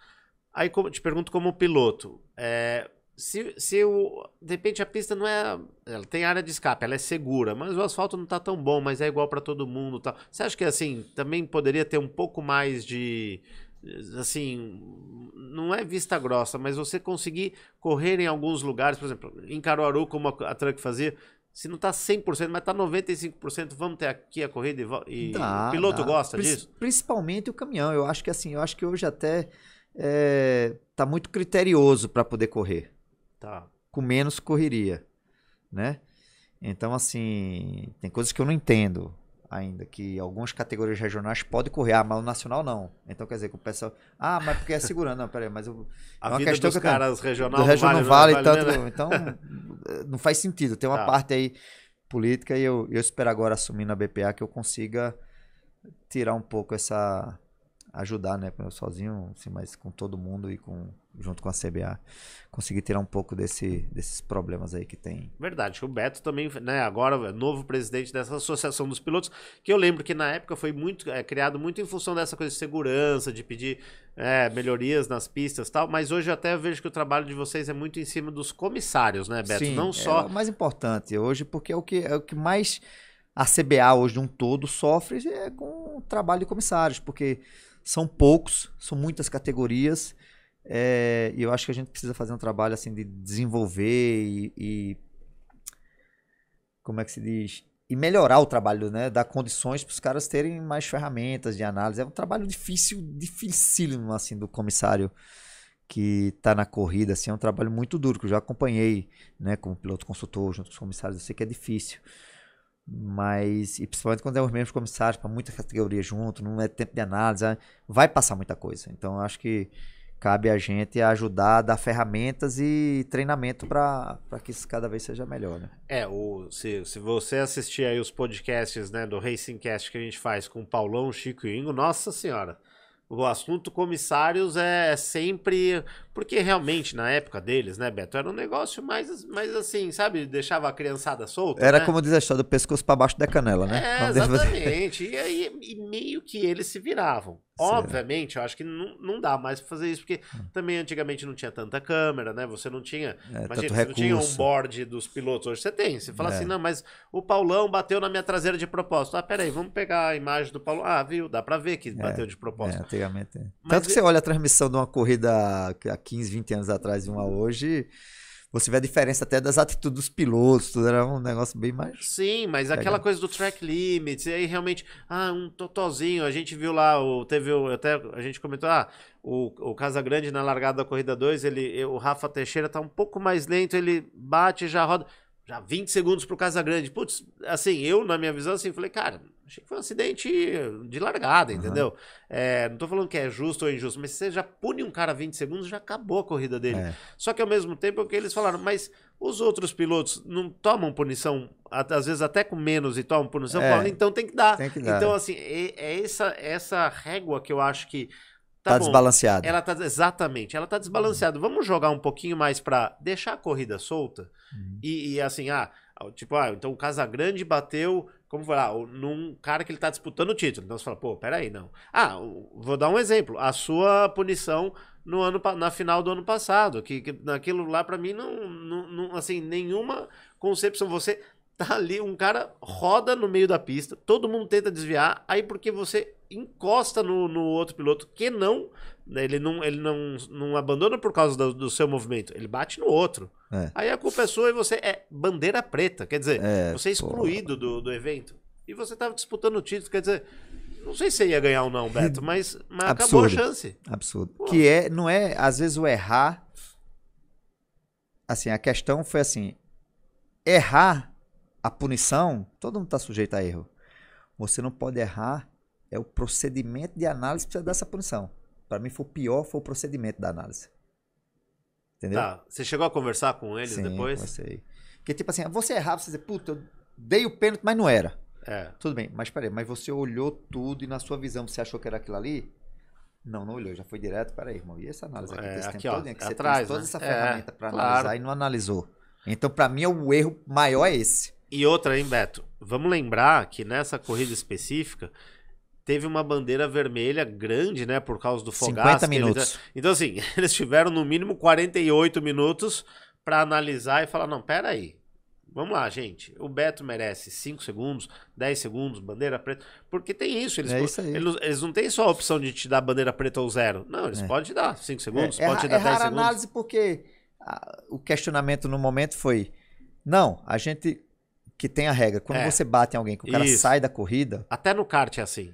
Aí como, te pergunto como piloto, é, se, se o, de repente a pista não é. Ela tem área de escape, ela é segura, mas o asfalto não está tão bom, mas é igual para todo mundo. Tá. Você acha que assim, também poderia ter um pouco mais de. Assim, não é vista grossa, mas você conseguir correr em alguns lugares, por exemplo, em Caruaru, como a, a Truck fazia, se não tá 100%, mas tá 95%, vamos ter aqui a corrida e, e dá, o piloto dá. gosta disso? Principalmente o caminhão. Eu acho que assim, eu acho que hoje até é, tá muito criterioso para poder correr. Tá. Com menos correria, né? Então, assim, tem coisas que eu não entendo ainda, que algumas categorias regionais podem correr, ah, mas o nacional não. Então, quer dizer, que o pessoal, ah, mas porque é segurando, não, peraí, mas eu... A é uma vida questão dos que caras regional, do regional não vale, não vale, vale tanto, então eh, não faz sentido, tem uma tá. parte aí política e eu, eu espero agora assumindo a BPA que eu consiga tirar um pouco essa ajudar, né? Eu sozinho, assim, mas com todo mundo e com junto com a CBA, conseguir tirar um pouco desse, desses problemas aí que tem. Verdade, o Beto também, né, agora é novo presidente dessa associação dos pilotos, que eu lembro que na época foi muito é, criado muito em função dessa coisa de segurança, de pedir é, melhorias nas pistas tal, mas hoje eu até vejo que o trabalho de vocês é muito em cima dos comissários, né, Beto? Sim, Não é só... É o mais importante hoje, porque é o que, é o que mais a CBA hoje de um todo sofre é com o trabalho de comissários, porque são poucos, são muitas categorias. É, e eu acho que a gente precisa fazer um trabalho assim de desenvolver e, e como é que se diz? E melhorar o trabalho, né? Dar condições para os caras terem mais ferramentas de análise. É um trabalho difícil, dificílimo, assim, do comissário que está na corrida, assim, é um trabalho muito duro, que eu já acompanhei, né, como piloto consultor, junto com os comissários, eu sei que é difícil. Mas, e principalmente quando é os mesmos comissários para muita categoria junto, não é tempo de análise, né, vai passar muita coisa. Então, acho que cabe a gente ajudar, dar ferramentas e treinamento para que isso cada vez seja melhor. Né? É, o, se, se você assistir aí os podcasts né, do Racing Cast que a gente faz com o Paulão, Chico e Ingo, nossa senhora. O assunto comissários é sempre. Porque realmente, na época deles, né, Beto? Era um negócio mais, mais assim, sabe? Deixava a criançada solta. Era né? como diz a história do pescoço para baixo da canela, né? É, assim. exatamente. e aí e meio que eles se viravam. Obviamente, eu acho que não, não dá mais pra fazer isso, porque hum. também antigamente não tinha tanta câmera, né? Você não tinha. É, imagina, você recurso. não tinha um board dos pilotos. Hoje você tem. Você fala é. assim, não, mas o Paulão bateu na minha traseira de propósito. Ah, peraí, vamos pegar a imagem do Paulão. Ah, viu? Dá pra ver que é. bateu de propósito. É, antigamente. É. Tanto que é você olha a transmissão de uma corrida há 15, 20 anos atrás e uma hoje. Você vê a diferença até das atitudes dos pilotos, tudo era um negócio bem mais. Sim, mas legal. aquela coisa do track limits, e aí realmente, ah, um totozinho. A gente viu lá, o, teve o, até a gente comentou, ah, o, o grande na largada da corrida 2, ele, o Rafa Teixeira tá um pouco mais lento, ele bate e já roda. Já 20 segundos pro casa grande. Putz, assim, eu, na minha visão, assim, falei, cara, Achei que foi um acidente de largada, entendeu? Uhum. É, não tô falando que é justo ou injusto, mas se você já pune um cara 20 segundos, já acabou a corrida dele. É. Só que ao mesmo tempo é o que eles falaram, mas os outros pilotos não tomam punição, às vezes até com menos e tomam punição, é. então tem que, tem que dar. Então, assim, é, é, essa, essa régua que eu acho que tá, tá desbalanceada. Ela tá exatamente, ela tá desbalanceada. Uhum. Vamos jogar um pouquinho mais para deixar a corrida solta uhum. e, e, assim, ah, tipo, ah, então o Casagrande bateu como foi lá, num cara que ele está disputando o título. Então você fala, pô, peraí, não. Ah, vou dar um exemplo. A sua punição no ano, na final do ano passado, que, que naquilo lá para mim não, não, não, assim, nenhuma concepção. Você tá ali, um cara roda no meio da pista, todo mundo tenta desviar, aí porque você encosta no, no outro piloto que não, né, ele não, ele não, não abandona por causa do, do seu movimento, ele bate no outro. É. Aí a culpa é sua e você é bandeira preta. Quer dizer, é, você é excluído do, do evento. E você estava disputando o título. Quer dizer, não sei se você ia ganhar ou não, Beto, mas, mas acabou a chance. Absurdo. Pô. Que é, não é, às vezes o errar. Assim, a questão foi assim: errar a punição, todo mundo está sujeito a erro. Você não pode errar, é o procedimento de análise que precisa dessa punição. Para mim, foi o pior foi o procedimento da análise. Entendeu? Tá. Você chegou a conversar com eles Sim, depois? Conversei. Porque, tipo assim, você errava, você dizia, puta, eu dei o pênalti, mas não era. É. Tudo bem, mas peraí, mas você olhou tudo e na sua visão você achou que era aquilo ali? Não, não olhou, já foi direto. Peraí, irmão, e essa análise aqui? É, esse aqui, ó, todo, é que é você tem toda né? essa é, ferramenta é, para claro. analisar e não analisou. Então, para mim, é o erro maior é esse. E outra, hein, Beto? Vamos lembrar que nessa corrida específica, teve uma bandeira vermelha grande, né, por causa do fogaço. 50 minutos. Então, assim, eles tiveram no mínimo 48 minutos para analisar e falar, não, pera aí, Vamos lá, gente. O Beto merece 5 segundos, 10 segundos, bandeira preta. Porque tem isso. Eles, é isso eles, eles, não têm só a opção de te dar bandeira preta ou zero. Não, eles é. podem te dar 5 é, segundos, é, podem te dar 10 é segundos. É análise porque a, o questionamento no momento foi... Não, a gente que tem a regra. Quando é. você bate em alguém, que o cara isso. sai da corrida... Até no kart é assim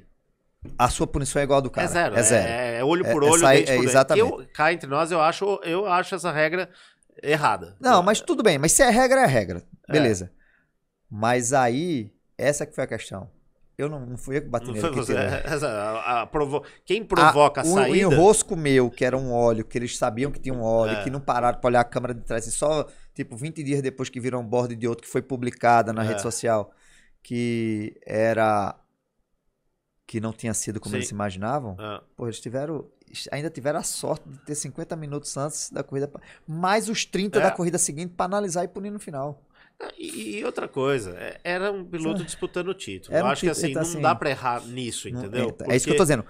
a sua punição é igual a do é cara. É zero. É, zero. é, é olho é, por é olho, dente por Exatamente. Eu, cá entre nós, eu acho, eu acho essa regra errada. Não, mas tudo bem. Mas se é regra, é regra. Beleza. Mas aí, essa que foi a questão. Eu não, não fui eu que bati nele. Que a, a, provo... Quem provoca ah, a, a saída... O enrosco meu, que era um óleo, que eles sabiam que tinha um óleo, é. que não pararam pra olhar a câmera de trás. E só, tipo, 20 dias depois que viram um board de outro que foi publicada na é. rede social, que era que não tinha sido como Sim. eles imaginavam, ah. pô, eles tiveram ainda tiveram a sorte de ter 50 minutos antes da corrida, mais os 30 é. da corrida seguinte para analisar e punir no final. Ah, e, e outra coisa, é, era um piloto disputando o título. Era Eu um acho título, que assim, então, não assim, dá para errar nisso, entendeu? É, é isso que eu tô dizendo.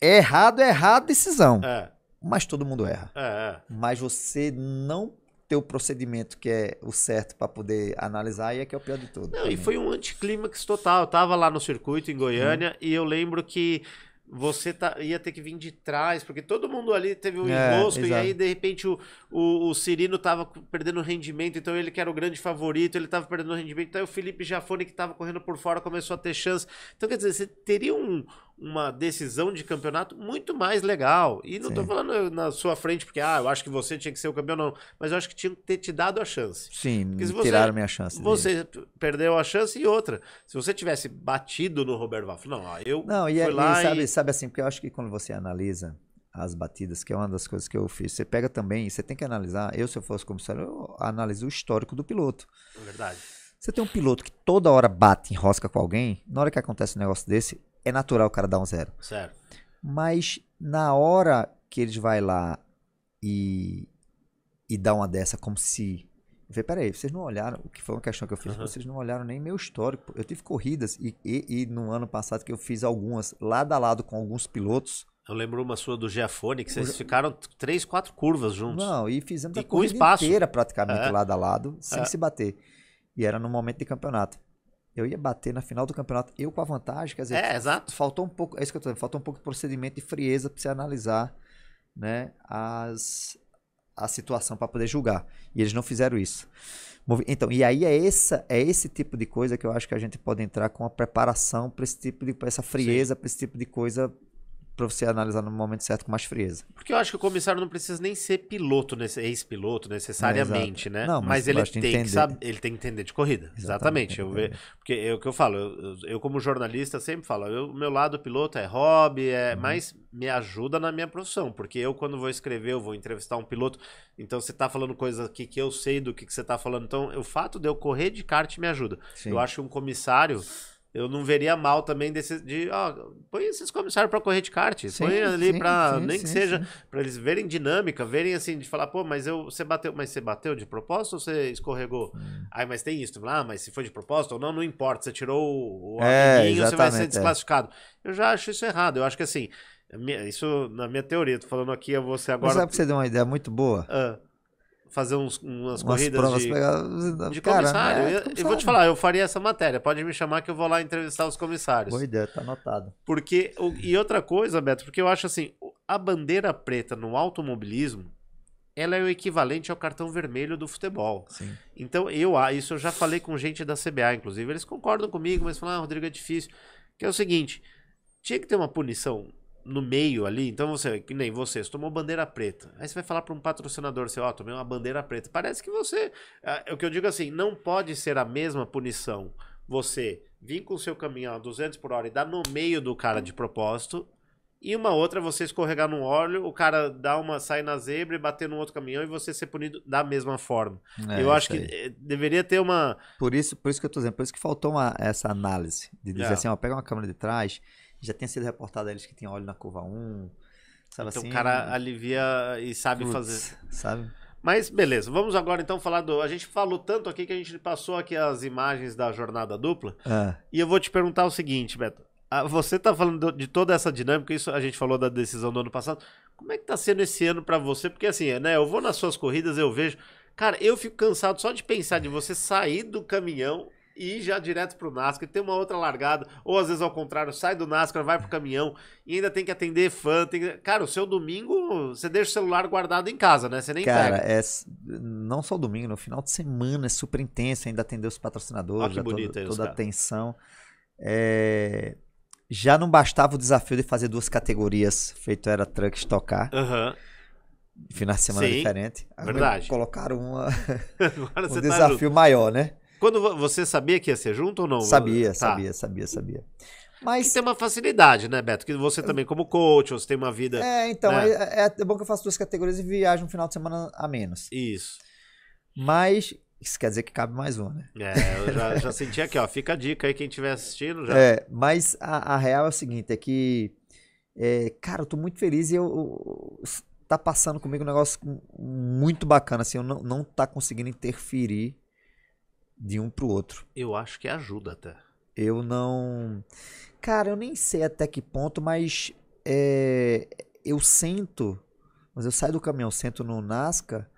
errado, é errado decisão. É. Mas todo mundo erra. É, é. Mas você não ter o procedimento que é o certo para poder analisar e é que é o pior de tudo. Não, e foi um anticlímax total. Eu tava lá no circuito em Goiânia hum. e eu lembro que você tá, ia ter que vir de trás, porque todo mundo ali teve um é, e aí, de repente, o, o, o Cirino estava perdendo rendimento, então ele que era o grande favorito, ele estava perdendo rendimento, então o Felipe Jafone, que estava correndo por fora, começou a ter chance. Então, quer dizer, você teria um, uma decisão de campeonato muito mais legal. E não estou falando na sua frente porque, ah, eu acho que você tinha que ser o campeão, não. Mas eu acho que tinha que ter te dado a chance. Sim, porque se você, tiraram minha chance. Você dele. perdeu a chance e outra. Se você tivesse batido no Roberto Vaff, não, ah, eu não, e, fui é, lá e, sabe, e... sabe assim, porque eu acho que quando você analisa as batidas, que é uma das coisas que eu fiz. Você pega também, você tem que analisar. Eu, se eu fosse comissário, eu analiso o histórico do piloto. É verdade. Você tem um piloto que toda hora bate, rosca com alguém. Na hora que acontece um negócio desse, é natural o cara dar um zero. Certo. Mas na hora que eles vai lá e, e dá uma dessa como se... Vê, peraí, vocês não olharam, o que foi uma questão que eu fiz, uhum. vocês não olharam nem meu histórico. Eu tive corridas e, e, e no ano passado que eu fiz algumas lado a lado com alguns pilotos, eu lembro uma sua do Geafone, que vocês ficaram três, quatro curvas juntos. Não, e fizemos e a corrida espaço. inteira praticamente é. lado a lado, sem é. se bater. E era no momento de campeonato. Eu ia bater na final do campeonato, eu com a vantagem, quer dizer, é, exato. faltou um pouco, é isso que eu tô dizendo, faltou um pouco de procedimento e frieza para você analisar, né, as a situação para poder julgar. E eles não fizeram isso. Então, e aí é essa, é esse tipo de coisa que eu acho que a gente pode entrar com a preparação para esse tipo de pra essa frieza, para esse tipo de coisa para você analisar no momento certo com mais frieza. Porque eu acho que o comissário não precisa nem ser piloto, né, ex-piloto necessariamente, é, né? Não, mas, mas ele tem entender. que saber, ele tem que entender de corrida. Exatamente. exatamente. Eu, ve... porque é o que eu falo, eu, eu como jornalista sempre falo, o meu lado piloto é hobby, é, uhum. mas me ajuda na minha profissão, porque eu quando vou escrever, eu vou entrevistar um piloto, então você está falando coisas aqui que eu sei do que, que você está falando, então o fato de eu correr de kart me ajuda. Sim. Eu acho que um comissário eu não veria mal também desse, de, ó, põe esses comissários para correr de kart, sim, põe ali para nem sim, que seja para eles verem dinâmica, verem assim de falar, pô, mas eu você bateu, mas você bateu de propósito ou você escorregou? Hum. Aí, mas tem isso, ah, mas se foi de propósito ou não, não importa, você tirou o é, amiguinho, você vai ser é. desclassificado. É. Eu já acho isso errado. Eu acho que assim, isso na minha teoria, tô falando aqui você agora. Mas sabe que você deu uma ideia muito boa? Ah fazer uns, umas, umas corridas de, de cara, comissário. É, eu, vou te falar, eu faria essa matéria. Pode me chamar que eu vou lá entrevistar os comissários. Boa ideia, tá anotado. Porque, e outra coisa, Beto, porque eu acho assim, a bandeira preta no automobilismo, ela é o equivalente ao cartão vermelho do futebol. Sim. Então, eu, ah, isso eu já falei com gente da CBA, inclusive. Eles concordam comigo, mas falam, ah, Rodrigo, é difícil. Que é o seguinte, tinha que ter uma punição no meio ali, então você, que nem você, você tomou bandeira preta. Aí você vai falar para um patrocinador seu, ó, oh, tomei uma bandeira preta. Parece que você, é, é o que eu digo assim, não pode ser a mesma punição. Você vir com o seu caminhão a 200 por hora e dar no meio do cara de propósito, e uma outra você escorregar num óleo, o cara dá uma sai na zebra e bater no outro caminhão e você ser punido da mesma forma. É, eu acho que eh, deveria ter uma Por isso, por isso que eu tô dizendo, por isso que faltou uma, essa análise de dizer é. assim, ó, pega uma câmera de trás já tem sido reportado a eles que tem óleo na curva 1. Sabe então assim? o cara alivia e sabe fazer. Sabe? Mas beleza, vamos agora então falar do. A gente falou tanto aqui que a gente passou aqui as imagens da jornada dupla. É. E eu vou te perguntar o seguinte, Beto. Ah, você tá falando de toda essa dinâmica, isso a gente falou da decisão do ano passado. Como é que tá sendo esse ano para você? Porque assim, é, né, eu vou nas suas corridas, eu vejo. Cara, eu fico cansado só de pensar de você sair do caminhão e já direto pro NASCAR. Tem uma outra largada, ou às vezes ao contrário, sai do NASCAR, vai pro caminhão e ainda tem que atender fã. Tem... Cara, o seu domingo, você deixa o celular guardado em casa, né? Você nem Cara, pega. É... não só o domingo, no final de semana é super intenso, ainda atender os patrocinadores, que bonito, todo, toda a atenção. É... Já não bastava o desafio de fazer duas categorias, feito era truck tocar Aham. Uhum final de semana Sim, diferente. Agora verdade. Colocaram uma, um tá desafio tá maior, né? Quando você sabia que ia ser junto ou não? Sabia, tá. sabia, sabia, sabia. Mas que tem uma facilidade, né, Beto? Que você também, como coach, você tem uma vida. É, então, né? é, é, é bom que eu faço duas categorias e viajo um final de semana a menos. Isso. Mas isso quer dizer que cabe mais um, né? É, eu já, já senti aqui, ó. Fica a dica aí, quem estiver assistindo já. É, mas a, a, real é o seguinte: é que. É, cara, eu tô muito feliz e eu, eu. Tá passando comigo um negócio muito bacana, assim. Eu não, não tá conseguindo interferir de um pro outro. Eu acho que ajuda até. Eu não. Cara, eu nem sei até que ponto, mas é... eu sento. Mas eu saio do caminhão, sento no Nasca.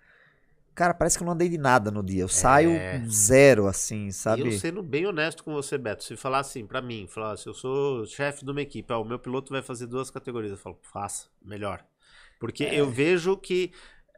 Cara, parece que eu não andei de nada no dia. Eu é... saio zero, assim, sabe? E eu sendo bem honesto com você, Beto. Se falar assim para mim, falar assim, eu sou chefe de uma equipe, ó, o meu piloto vai fazer duas categorias. Eu falo, faça, melhor. Porque é. eu vejo que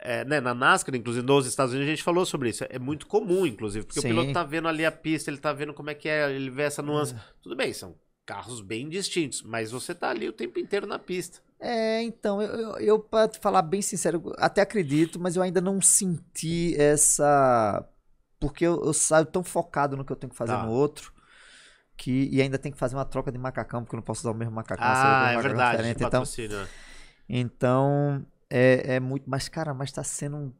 é, né, na NASCAR, inclusive nos Estados Unidos, a gente falou sobre isso. É muito comum, inclusive, porque Sim. o piloto tá vendo ali a pista, ele tá vendo como é que é, ele vê essa nuance. É. Tudo bem, são carros bem distintos, mas você tá ali o tempo inteiro na pista. É, então, eu, eu, eu para falar bem sincero, até acredito, mas eu ainda não senti essa. Porque eu, eu saio tão focado no que eu tenho que fazer tá. no outro. Que, e ainda tem que fazer uma troca de macacão, porque eu não posso usar o mesmo macacão. Ah, é macacão verdade, então, é. então, é, é muito. Mas, cara, mas tá sendo um.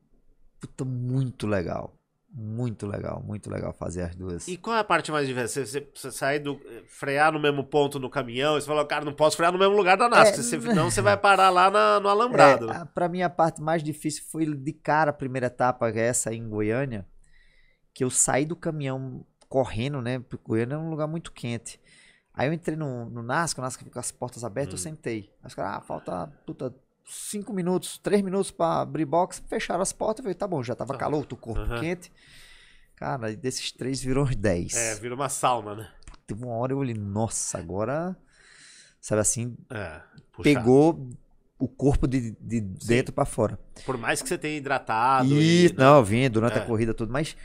Puta, muito legal. Muito legal, muito legal fazer as duas. E qual é a parte mais difícil? Você, você, sair do. Eh, frear no mesmo ponto no caminhão, e você falou, cara, não posso frear no mesmo lugar da NASCAR, é, senão você vai parar lá na, no alambrado. É, para mim, a parte mais difícil foi de cara a primeira etapa, é essa em Goiânia, que eu saí do caminhão correndo, né? Porque Goiânia é um lugar muito quente. Aí eu entrei no, no NASCAR, o NASCAR com as portas abertas, hum. eu sentei. Aí os caras, ah, falta puta, cinco minutos, três minutos para abrir box, fecharam as portas. Eu falei, tá bom, já tava calor, o corpo uhum. quente. Cara, desses três virou uns dez. É, virou uma salma, né? Teve uma hora eu olhei, nossa, agora. Sabe assim? É, pegou o corpo de, de dentro para fora. Por mais que você tenha hidratado. E, e né? não, vim durante é. a corrida tudo, mas.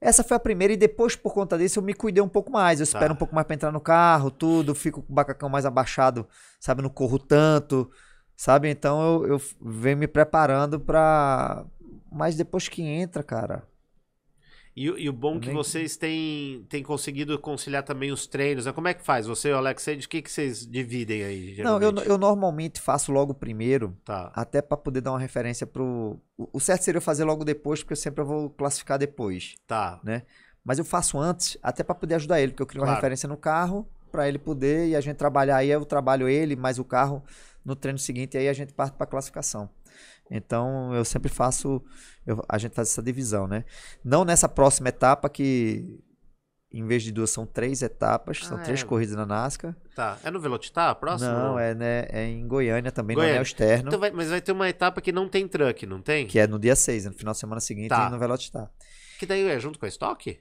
Essa foi a primeira, e depois, por conta disso, eu me cuidei um pouco mais. Eu tá. espero tá. um pouco mais pra entrar no carro, tudo, fico com o bacacão mais abaixado, sabe? Não corro tanto sabe? Então eu, eu venho me preparando para. Mas depois que entra, cara. E, e o bom é que vocês têm, têm conseguido conciliar também os treinos. Né? Como é que faz? Você e o Alex, de que, que vocês dividem aí? Geralmente? Não, eu, eu normalmente faço logo primeiro, tá. até para poder dar uma referência pro. O certo seria eu fazer logo depois, porque eu sempre vou classificar depois. Tá. Né? Mas eu faço antes, até para poder ajudar ele, porque eu crio claro. uma referência no carro para ele poder e a gente trabalhar aí eu trabalho ele mais o carro no treino seguinte aí a gente parte para a classificação. Então eu sempre faço, eu, a gente faz essa divisão, né? Não nessa próxima etapa que em vez de duas são três etapas, ah, são é. três corridas na NASCAR. Tá. É no Velocitar, próximo? Não, é, né, é em Goiânia também, é Goiânia. no anel externo. Então vai, mas vai ter uma etapa que não tem truck, não tem? Que é no dia 6, no final de semana seguinte, tá. no Velocitar. Que daí é junto com a Stock?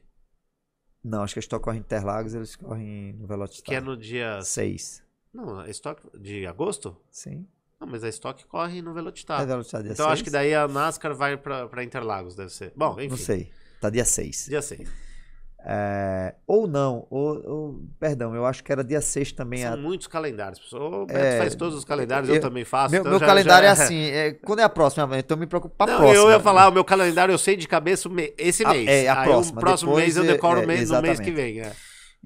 Não, acho que a Stock corre em Interlagos, eles correm no Velocitar. Que é no dia 6. Não, a estoque de agosto? Sim. Não, mas a estoque corre no Velocitar. É Velocitar dia então acho que daí a NASCAR vai para Interlagos, deve ser. Bom, enfim. Não sei. Tá dia 6. Dia 6. É, ou não, ou, ou, perdão, eu acho que era dia 6 também. São a... muitos calendários, pessoal. O Beto é, faz todos os calendários, eu, eu também faço. Meu, então meu já, calendário é já... é assim, é, quando é a próxima? Então me preocupo pra não, próxima. Eu ia falar, o meu calendário eu sei de cabeça esse mês. A, é, a Aí próxima. O próximo Depois, mês eu decoro é, o mês no mês que vem. É.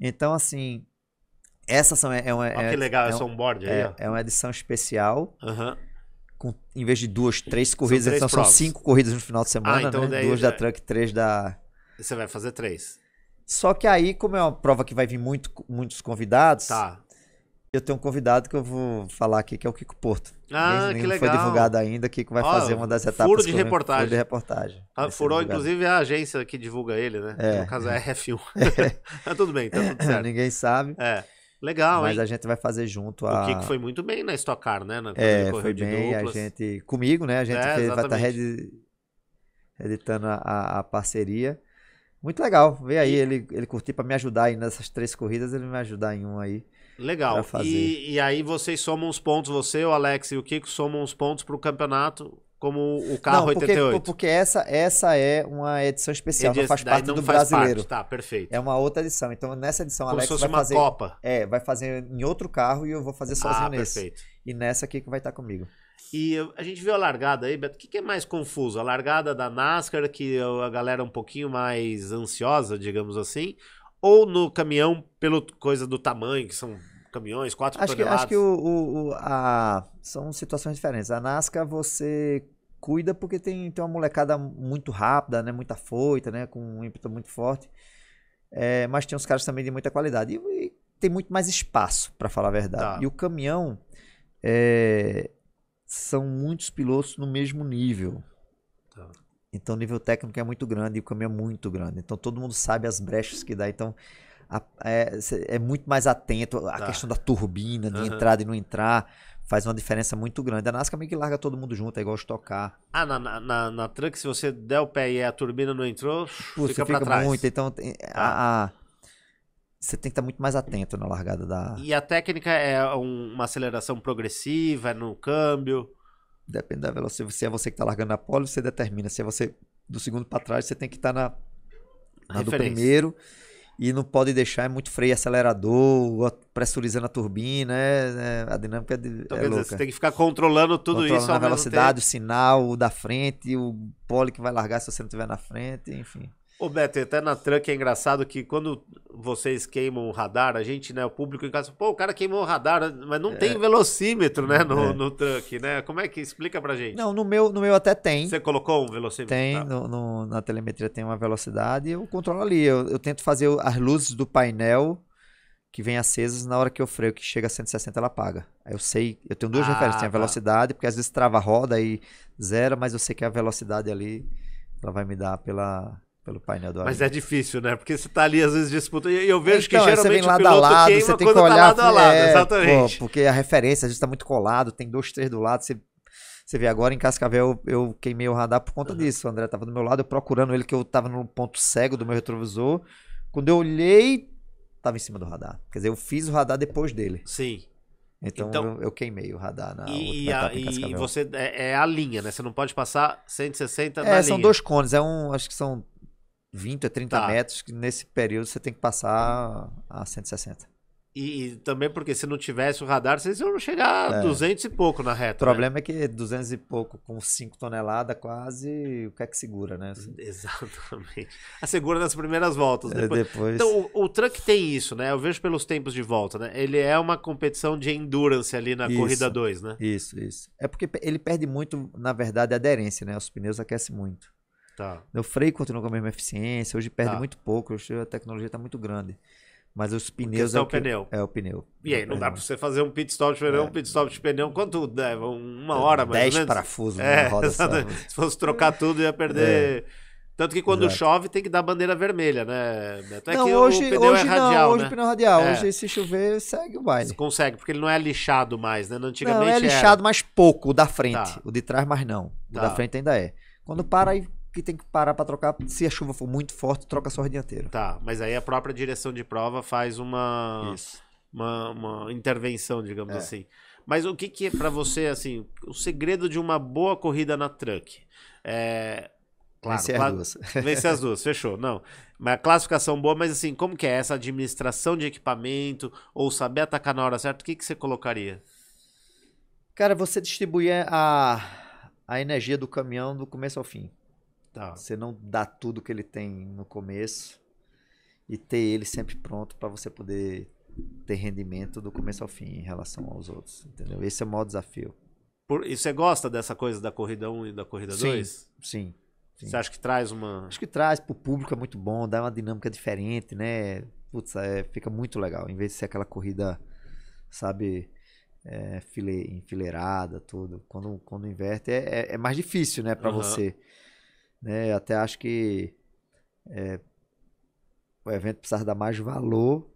Então, assim, essa são, é, é uma. Olha ah, é, que legal, é, um, onboard aí, é, é, uma edição especial. Uhum. Com, em vez de duas, três corridas, são, três então são cinco corridas no final de ah, semana, ah, então né? Duas já... da Truck, três da. Você vai fazer três. Só que aí, como é uma prova que vai vir muito, muitos convidados, tá. eu tenho um convidado que eu vou falar aqui, que é o Kiko Porto. Ah, nem, que nem legal. foi divulgado ainda, Kiko vai Ó, fazer uma das etapas. Furo de reportagem. Furo de reportagem. Ah, furou, inclusive, a agência que divulga ele, né? É. No caso, é a 1 É. Mas tudo bem, tá tudo certo. Ninguém sabe. É. Legal, Mas hein? a gente vai fazer junto a... O Kiko foi muito bem na Stock Car, né? Na... É, foi bem. A gente... Comigo, né? A gente é, fez, vai estar tá editando a, a parceria. Muito legal. Ver aí, e... ele, ele curtiu para me ajudar aí nessas três corridas, ele me ajudar em um aí. Legal. E, e, aí vocês somam os pontos, você, o Alex e o Kiko somam os pontos para o campeonato como o carro não, porque, 88. Porque essa, essa é uma edição especial, que não faz parte não do faz brasileiro. Parte, tá, perfeito. É uma outra edição. Então nessa edição como Alex se fosse vai uma fazer Copa. É, vai fazer em outro carro e eu vou fazer ah, sozinho ah, nesse. Perfeito. E nessa aqui que vai estar comigo. E a gente viu a largada aí, Beto. O que, que, é mais confuso? A largada da NASCAR, que é a galera é um pouquinho mais ansiosa, digamos assim, ou no caminhão, pelo coisa do tamanho, que são caminhões, quatro acho toneladas. Que, acho que o, o, o, a, são situações diferentes. A Nasca você cuida porque tem, tem uma molecada muito rápida, né? Muita foita, né? Com um ímpeto muito forte. É, mas tem uns caras também de muita qualidade. E, e tem muito mais espaço, para falar a verdade. Tá. E o caminhão, é, são muitos pilotos no mesmo nível. Tá. Então o nível técnico é muito grande e o caminho é muito grande. Então todo mundo sabe as brechas que dá. Então a, é, é, muito mais atento à tá. questão da turbina, de uhum. entrada e não entrar. Faz uma diferença muito grande. A NASCAR meio que larga todo mundo junto, é igual estocar. Ah, na, na, na, na truck, se você der o pé e a turbina não entrou, Pô, fica, fica trás. muito. Então, tem, tá. a, a, você tem que estar tá muito mais atento na largada da. E a técnica é um, uma aceleração progressiva, é no câmbio. Depende da velocidade. Se é você que está largando na pole, você determina. Se é você do segundo para trás, você tem que estar tá na, na do primeiro e não pode deixar, é muito freio acelerador, pressurizando a turbina, é, é, a dinâmica de, então, é louca. Você tem que ficar controlando tudo controlando isso. a velocidade, o sinal, o da frente, o pole que vai largar se você não estiver na frente, enfim. Ô, Beto, até na truck é engraçado que quando vocês queimam o radar, a gente, né, o público em casa, pô, o cara queimou o radar, mas não é. tem velocímetro, né, no, é. no truck, né? Como é que explica pra gente? Não, no meu, no meu até tem. Você colocou um velocímetro? Tem, tá? no, no, na telemetria tem uma velocidade e eu controlo ali. Eu, eu tento fazer as luzes do painel que vem acesas na hora que eu freio, que chega a 160, ela apaga. eu sei, eu tenho duas ah, referências, tem a tá. velocidade, tá. porque às vezes trava a roda e zero mas eu sei que a velocidade ali ela vai me dar pela pelo painel do Mas é difícil, né? Porque você tá ali às vezes disputando. E eu vejo então, que geralmente você vem lado o piloto a lado, você tem que tá olhar, tá lado a lado, é, exatamente. Pô, porque a referência, a gente tá muito colado, tem dois, três do lado, você você vê agora em Cascavel, eu, queimei o radar por conta uhum. disso. O André tava do meu lado, eu procurando ele, que eu tava no ponto cego do meu retrovisor. Quando eu olhei, tava em cima do radar. Quer dizer, eu fiz o radar depois dele. Sim. Então, então eu, eu, queimei o radar na e, última a, em E você é, é, a linha, né? Você não pode passar 160 é, na linha. são dois cones, é um, acho que são 20 a 30 tá. metros, que nesse período você tem que passar a 160. E, e também porque se não tivesse o radar, vocês iam chegar a é. 200 e pouco na reta. O né? problema né? é que 200 e pouco com 5 toneladas quase, o que é que segura, né? Assim. Exatamente. A segura nas primeiras voltas. É, depois. É, depois... Então, o, o truck tem isso, né? Eu vejo pelos tempos de volta, né? Ele é uma competição de endurance ali na isso, corrida 2, né? Isso, isso. É porque ele perde muito, na verdade, a aderência, né? Os pneus aquecem muito. Tá. O freio continua com a mesma eficiência, hoje perde tá. muito pouco, hoje a tecnologia está muito grande. Mas os pneus. Tá é o, pneu. É o pneu. E aí, não é dá para você fazer um pit stop de pneu, é. um pit stop de pneu, quanto leva? Né, uma é, hora mais Dez ou menos? parafusos é, roda Se fosse trocar tudo, ia perder. É. Tanto que quando Exato. chove tem que dar bandeira vermelha, né, É não, que hoje, o pneu é hoje é radial, não, hoje né? o pneu radial. é radial. Hoje se chover, segue o baile. Você consegue, porque ele não é lixado mais, né? Antigamente não, é lixado, era. mas pouco, o da frente. Tá. O de trás, mas não. O tá. da frente ainda é. Quando para, aí que tem que parar para trocar. Se a chuva for muito forte, troca só a dianteira. Tá, mas aí a própria direção de prova faz uma, uma, uma, intervenção, digamos é. assim. Mas o que, que é para você, assim, o segredo de uma boa corrida na truck? É. Claro, vencer as duas. Vencer as duas, fechou. Não. Mas classificação boa, mas assim, como que é essa administração de equipamento ou saber atacar na hora certa? O que, que você colocaria? Cara, você distribuir a, a energia do caminhão do começo ao fim. Tá. Você não dá tudo que ele tem no começo e ter ele sempre pronto para você poder ter rendimento do começo ao fim em relação aos outros, entendeu? Esse é o maior desafio. Por, e você gosta dessa coisa da corrida 1 e da corrida 2? Sim, sim. Você acha que traz uma. Acho que traz para o público, é muito bom, dá uma dinâmica diferente, né? Putz, é, fica muito legal. Em vez de ser aquela corrida, sabe, é, file, enfileirada, tudo. Quando, quando inverte, é, é, é mais difícil, né, para uhum. você. Né? Eu até acho que é, o evento precisava dar mais valor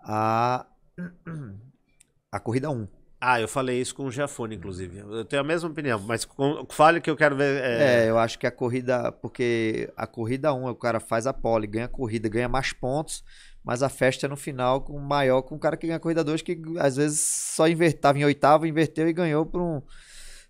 à, a corrida 1. Ah, eu falei isso com o Giafone, inclusive. Eu tenho a mesma opinião, mas fale que eu quero ver. É... é... eu acho que a corrida. Porque a corrida 1, o cara faz a pole, ganha a corrida, ganha mais pontos, mas a festa é no final com maior com o cara que ganha a corrida 2, que às vezes só invertava em oitavo, inverteu e ganhou por um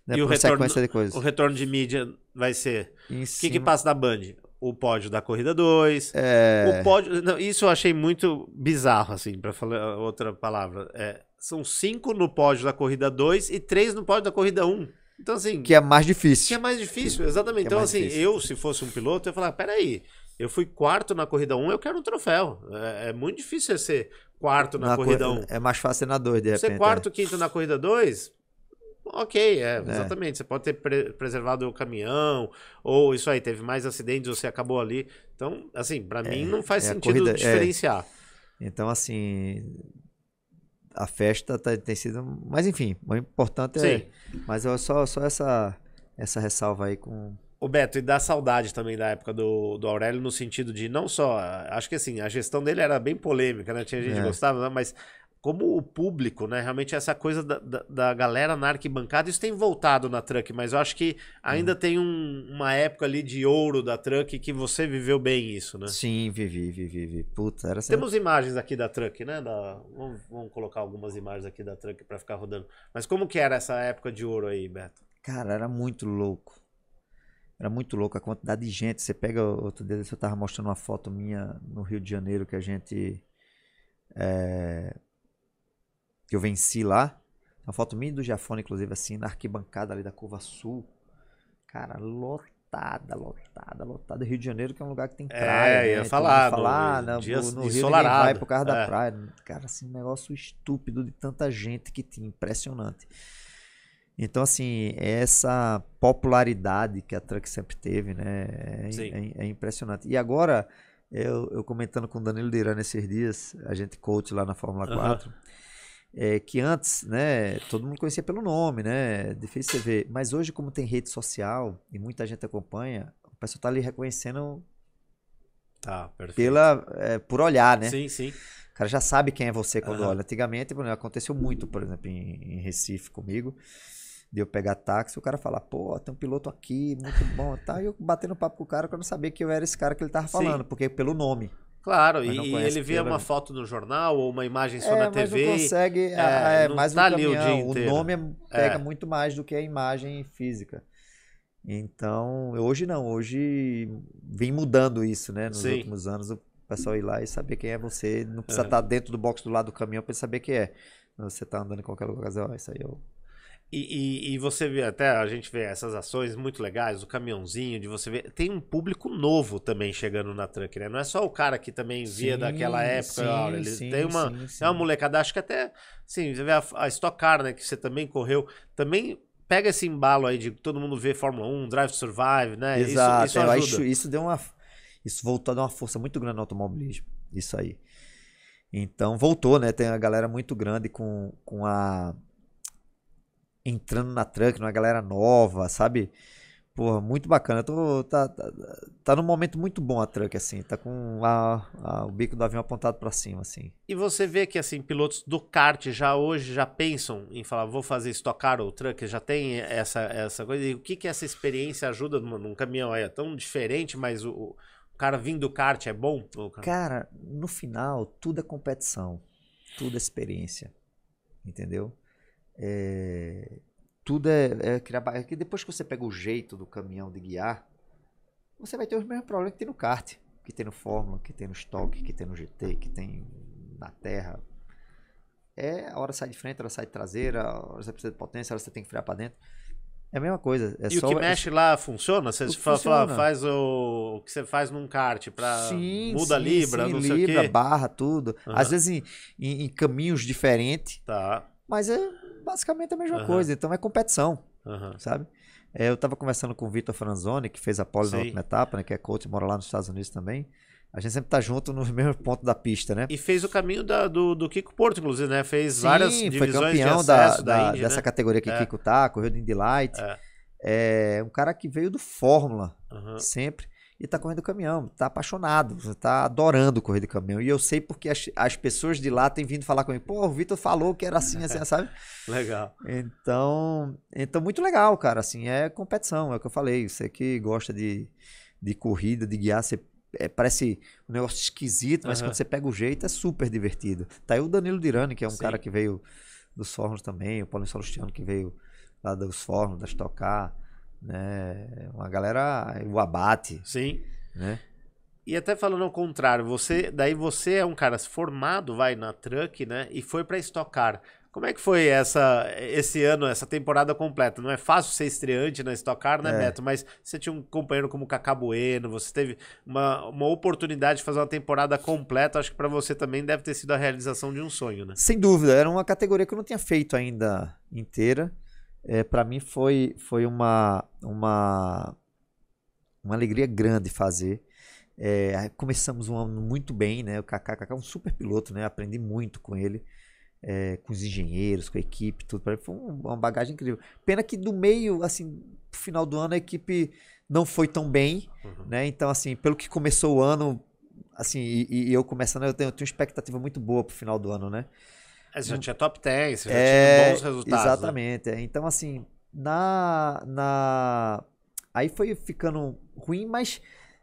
né, e o retorno, de coisas. o retorno de mídia vai ser... O que, que passa da Band? o pódio da corrida 2. É... O pódio, não, isso eu achei muito bizarro assim, para falar outra palavra. É, são cinco no pódio da corrida 2 e três no pódio da corrida 1. Um. Então assim, que é mais difícil. Que é mais difícil, exatamente. Que é então é assim, difícil. eu se fosse um piloto, eu ia falar, peraí, eu fui quarto na corrida 1, um, eu quero um troféu. É, é muito difícil ser quarto na, na corrida 1. Cor... Um. É mais fácil ser na 2, de repente. Ser quarto, é. quinto na corrida 2, Ok, é, é, exatamente. Você pode ter pre preservado o caminhão, ou isso aí, teve mais acidentes, você acabou ali. Então, assim, para é, mim não faz é sentido corrida, é. diferenciar. Então, assim, a festa tá, tem sido. Mas, enfim, o importante é. Sim. Mas eu, só, só essa, essa ressalva aí com, o Beto, e dá saudade também da época do, do Aurélio, no sentido de não só. Acho que assim, a gestão dele era bem polêmica, né? Tinha gente é. que gostava, mas como o público, né? Realmente essa coisa da, da, da, galera na arquibancada, isso tem voltado na Truck, mas eu acho que ainda hum. tem um, uma época ali de ouro da Truck que você viveu bem isso, né? Sim, vivi, vivi, vivi. Puta, era Temos imagens aqui da Truck, né? Da... Vamos, vamos, colocar algumas imagens aqui da Truck para ficar rodando. Mas como que era essa época de ouro aí, Beto? Cara, era muito louco. Era muito louco a quantidade de gente. Você pega outro dia, eu tava mostrando uma foto minha no Rio de Janeiro que a gente... É que eu venci lá. Uma foto minha do Giafone, inclusive, assim, na arquibancada ali da Curva Sul. Cara, lotada, lotada, lotada. Rio de Janeiro, que é um lugar que tem é, praia. É, ia né? falar. falar no, ah, né? dias, no Rio vai por causa é. da praia. Cara, assim, um negócio estúpido de tanta gente que tinha, impressionante. Então, assim, essa popularidade que a Truck sempre teve, né? É, é, é impressionante. E agora, eu, eu, comentando com o Danilo Duran esses dias, a gente coach lá na Fórmula uhum. 4, é, que antes, né, todo mundo conhecia pelo nome, né, é difícil você ver. Mas hoje, como tem rede social e muita gente acompanha, o pessoal tá ali reconhecendo tá, pela, é, por olhar, né? Sim, sim. O cara já sabe quem é você quando uhum. olha. Antigamente, aconteceu muito, por exemplo, em, em Recife comigo de eu pegar táxi, o cara falar, pô, tem um piloto aqui, muito bom, tá? E eu batendo papo com o cara, quero sabia que eu era esse cara que ele tava falando, Sim. porque pelo nome. Claro, e ele vê uma né? foto no jornal ou uma imagem só é, na TV. Mas não consegue, é, ah, é, não mais tá um o, o nome é, é. pega é. muito mais do que a imagem física. Então, hoje não, hoje vem mudando isso, né? Nos Sim. últimos anos, o pessoal ir lá e saber quem é você. Não precisa estar é. tá dentro do box do lado do caminhão para saber quem é. Você está andando em qualquer lugar ó, isso aí é o e, e, e, você vê até, a gente vê essas ações muito legais, o caminhãozinho, de você ver. Tem um público novo também chegando na Truck, né? Não é só o cara que também via sim, daquela época. Sim, ele sim, tem uma, é uma molecada, acho que até. Sim, você vê a, a Stock Car, né? Que você também correu. Também pega esse embalo aí de todo mundo ver Fórmula 1, Drive to Survive, né? Exato, isso, isso, é, ajuda. Acho, isso deu uma. Isso voltou a dar uma força muito grande no automobilismo. Isso aí. Então voltou, né? Tem uma galera muito grande com, com a entrando na truck, numa galera nova, sabe? Porra, muito bacana. Tô, tá, tá, tá num momento muito bom a truck, assim. Tá com a, a, o bico do avião apontado para cima, assim. E você vê que, assim, pilotos do kart já hoje já pensam em falar, vou fazer isso tocar o truck, já tem essa, essa coisa. E o que que essa experiência ajuda num, num caminhão? É tão diferente, mas o, o cara vindo do kart é bom? cara, no final, tudo é competição. Tudo é experiência. Entendeu? É, tudo é, é criar depois que você pega o jeito do caminhão de guiar, você vai ter os mesmos problemas que tem no kart, que tem no Fórmula, que tem no Stock, que tem no GT, que tem na Terra. É, a hora sai de frente, a hora sai de traseira, a hora você precisa de potência, a hora você tem que frear para dentro. É a mesma coisa. É e só... o que mexe lá funciona? Você fala, faz o... o, que você faz num kart para muda sim, libra, sim, não libra, sei o quê. barra, tudo. Uhum. Às vezes em, em, em caminhos diferentes. Tá. Mas é basicamente a mesma uhum. coisa. Então é competição, uhum. sabe? É, eu estava conversando com o Vitor Franzoni, que fez a pole na última etapa, né, que é coach, mora lá nos Estados Unidos também. A gente sempre tá junto no mesmo ponto da pista, né? E fez o caminho da, do, do, Kiko Porto, inclusive, né? Fez Sim, várias divisões foi campeão de da, da, da Indy, né? dessa né? categoria que é. Kiko tá, correu de Indy Light. É. é. um cara que veio do Fórmula, uhum. sempre e tá correndo caminhão, tá apaixonado, tá adorando correr de caminhão. E eu sei porque as, as pessoas de lá têm vindo falar comigo, pô, o Vitor falou que era assim, assim, sabe? legal. Então, então, muito legal, cara. Assim, é competição, é o que eu falei. Você que gosta de, de corrida, de guiar, você é, parece um negócio esquisito, mas uhum. quando você pega o jeito é super divertido. Tá aí o Danilo Dirani, que é um Sim. cara que veio dos fornos também, o Paulinho Salustiano que veio lá dos Fórmulas, das Tocar né? Uma galera, o abate. Sim. Né? E até falando ao contrário, você, daí você é um cara formado, vai na truck, né? E foi para estocar. Como é que foi essa, esse ano, essa temporada completa? Não é fácil ser estreante na Stock Car, né, é. Beto? Mas você tinha um companheiro como o Cacá Bueno, você teve uma, uma oportunidade de fazer uma temporada completa. Acho que para você também deve ter sido a realização de um sonho, né? Sem dúvida. Era uma categoria que eu não tinha feito ainda inteira é, para mim foi, foi uma, uma, uma alegria grande fazer. É, começamos um ano muito bem, né? O Kaká, Kaká é um super piloto, né? Aprendi muito com ele, é, com os engenheiros, com a equipe, tudo. foi uma bagagem incrível. Pena que do meio, assim, pro final do ano a equipe não foi tão bem, uhum. né? Então, assim, pelo que começou o ano, assim, e, e eu começando, eu tenho, eu tenho uma expectativa muito boa pro final do ano, né? Você já hum. tinha top 10, você já é, tinha bons resultados. Né? Exatamente. Né? Então, assim, na, na. Aí foi ficando ruim, mas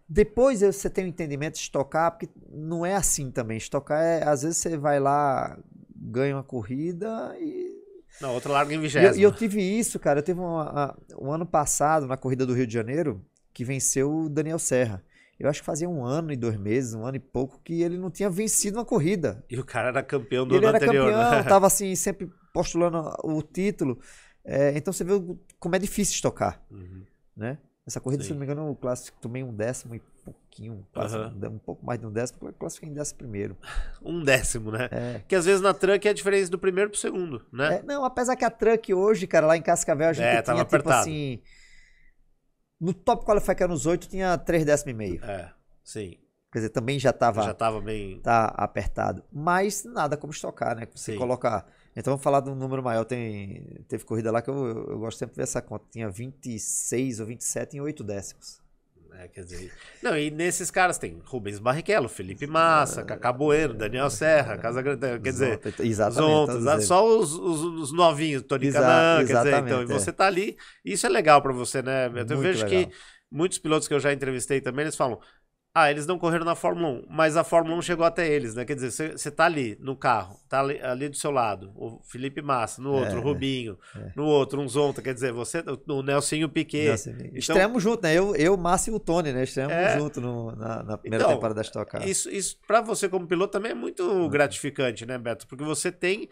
depois você tem o um entendimento de estocar, porque não é assim também. Estocar é. Às vezes você vai lá, ganha uma corrida e. Não, outro largo em vigésimo. E eu, eu, tive isso, cara. Eu teve um ano passado, na corrida do Rio de Janeiro, que venceu o Daniel Serra eu acho que fazia um ano e dois meses, um ano e pouco, que ele não tinha vencido uma corrida. E o cara era campeão do ele ano anterior. Ele né? era campeão, né? tava assim, sempre postulando o título. É, então você vê como é difícil estocar, uhum. né? Essa corrida, Sim. se não me engano, o clássico tomei um décimo e pouquinho, quase uhum. um pouco mais de um décimo, o clássico em décimo primeiro. Um décimo, né? É. Que às vezes na truck é a diferença do primeiro pro segundo, né? É, não, apesar que a truck hoje, cara, lá em Cascavel, a gente é, tinha tipo apertado. assim... No Top Qualify, que era nos 8, tinha 3 décimos e meio. É, sim. Quer dizer, também já estava já tava bem tá apertado. Mas nada como estocar, né? Você sim. colocar. Então vamos falar de um número maior. Tem, teve corrida lá que eu, eu, eu gosto sempre de ver essa conta. Tinha 26 ou 27 em 8 décimos. É, quer dizer. Não, e nesses caras tem Rubens Barrichello, Felipe Massa, Cacá Bueno, Daniel Serra, Casa Grande. Quer dizer, então, exatamente, Zonta, né? só os, os, os, novinhos, Tony Canan, quer dizer, então, e você é. tá ali. Isso é legal para você, né? Eu Muito vejo legal. que muitos pilotos que eu já entrevistei também, eles falam: ah, eles não correram na Fórmula 1, mas a Fórmula 1 chegou até eles, né? Quer dizer, você tá ali no carro, tá ali, ali, do seu lado, o Felipe Massa, no outro, é, o Rubinho, é, é. no outro, um Zonta, quer dizer, você, o Nelsinho Piquet. Nelson, então, extremo junto, né? Eu, eu, Massa e o Tony, né? Extremo é, junto no, na, na, então, primeira então, temporada da Stock Car. Isso, isso para você como piloto também é muito uhum. gratificante, né, Beto? Porque você tem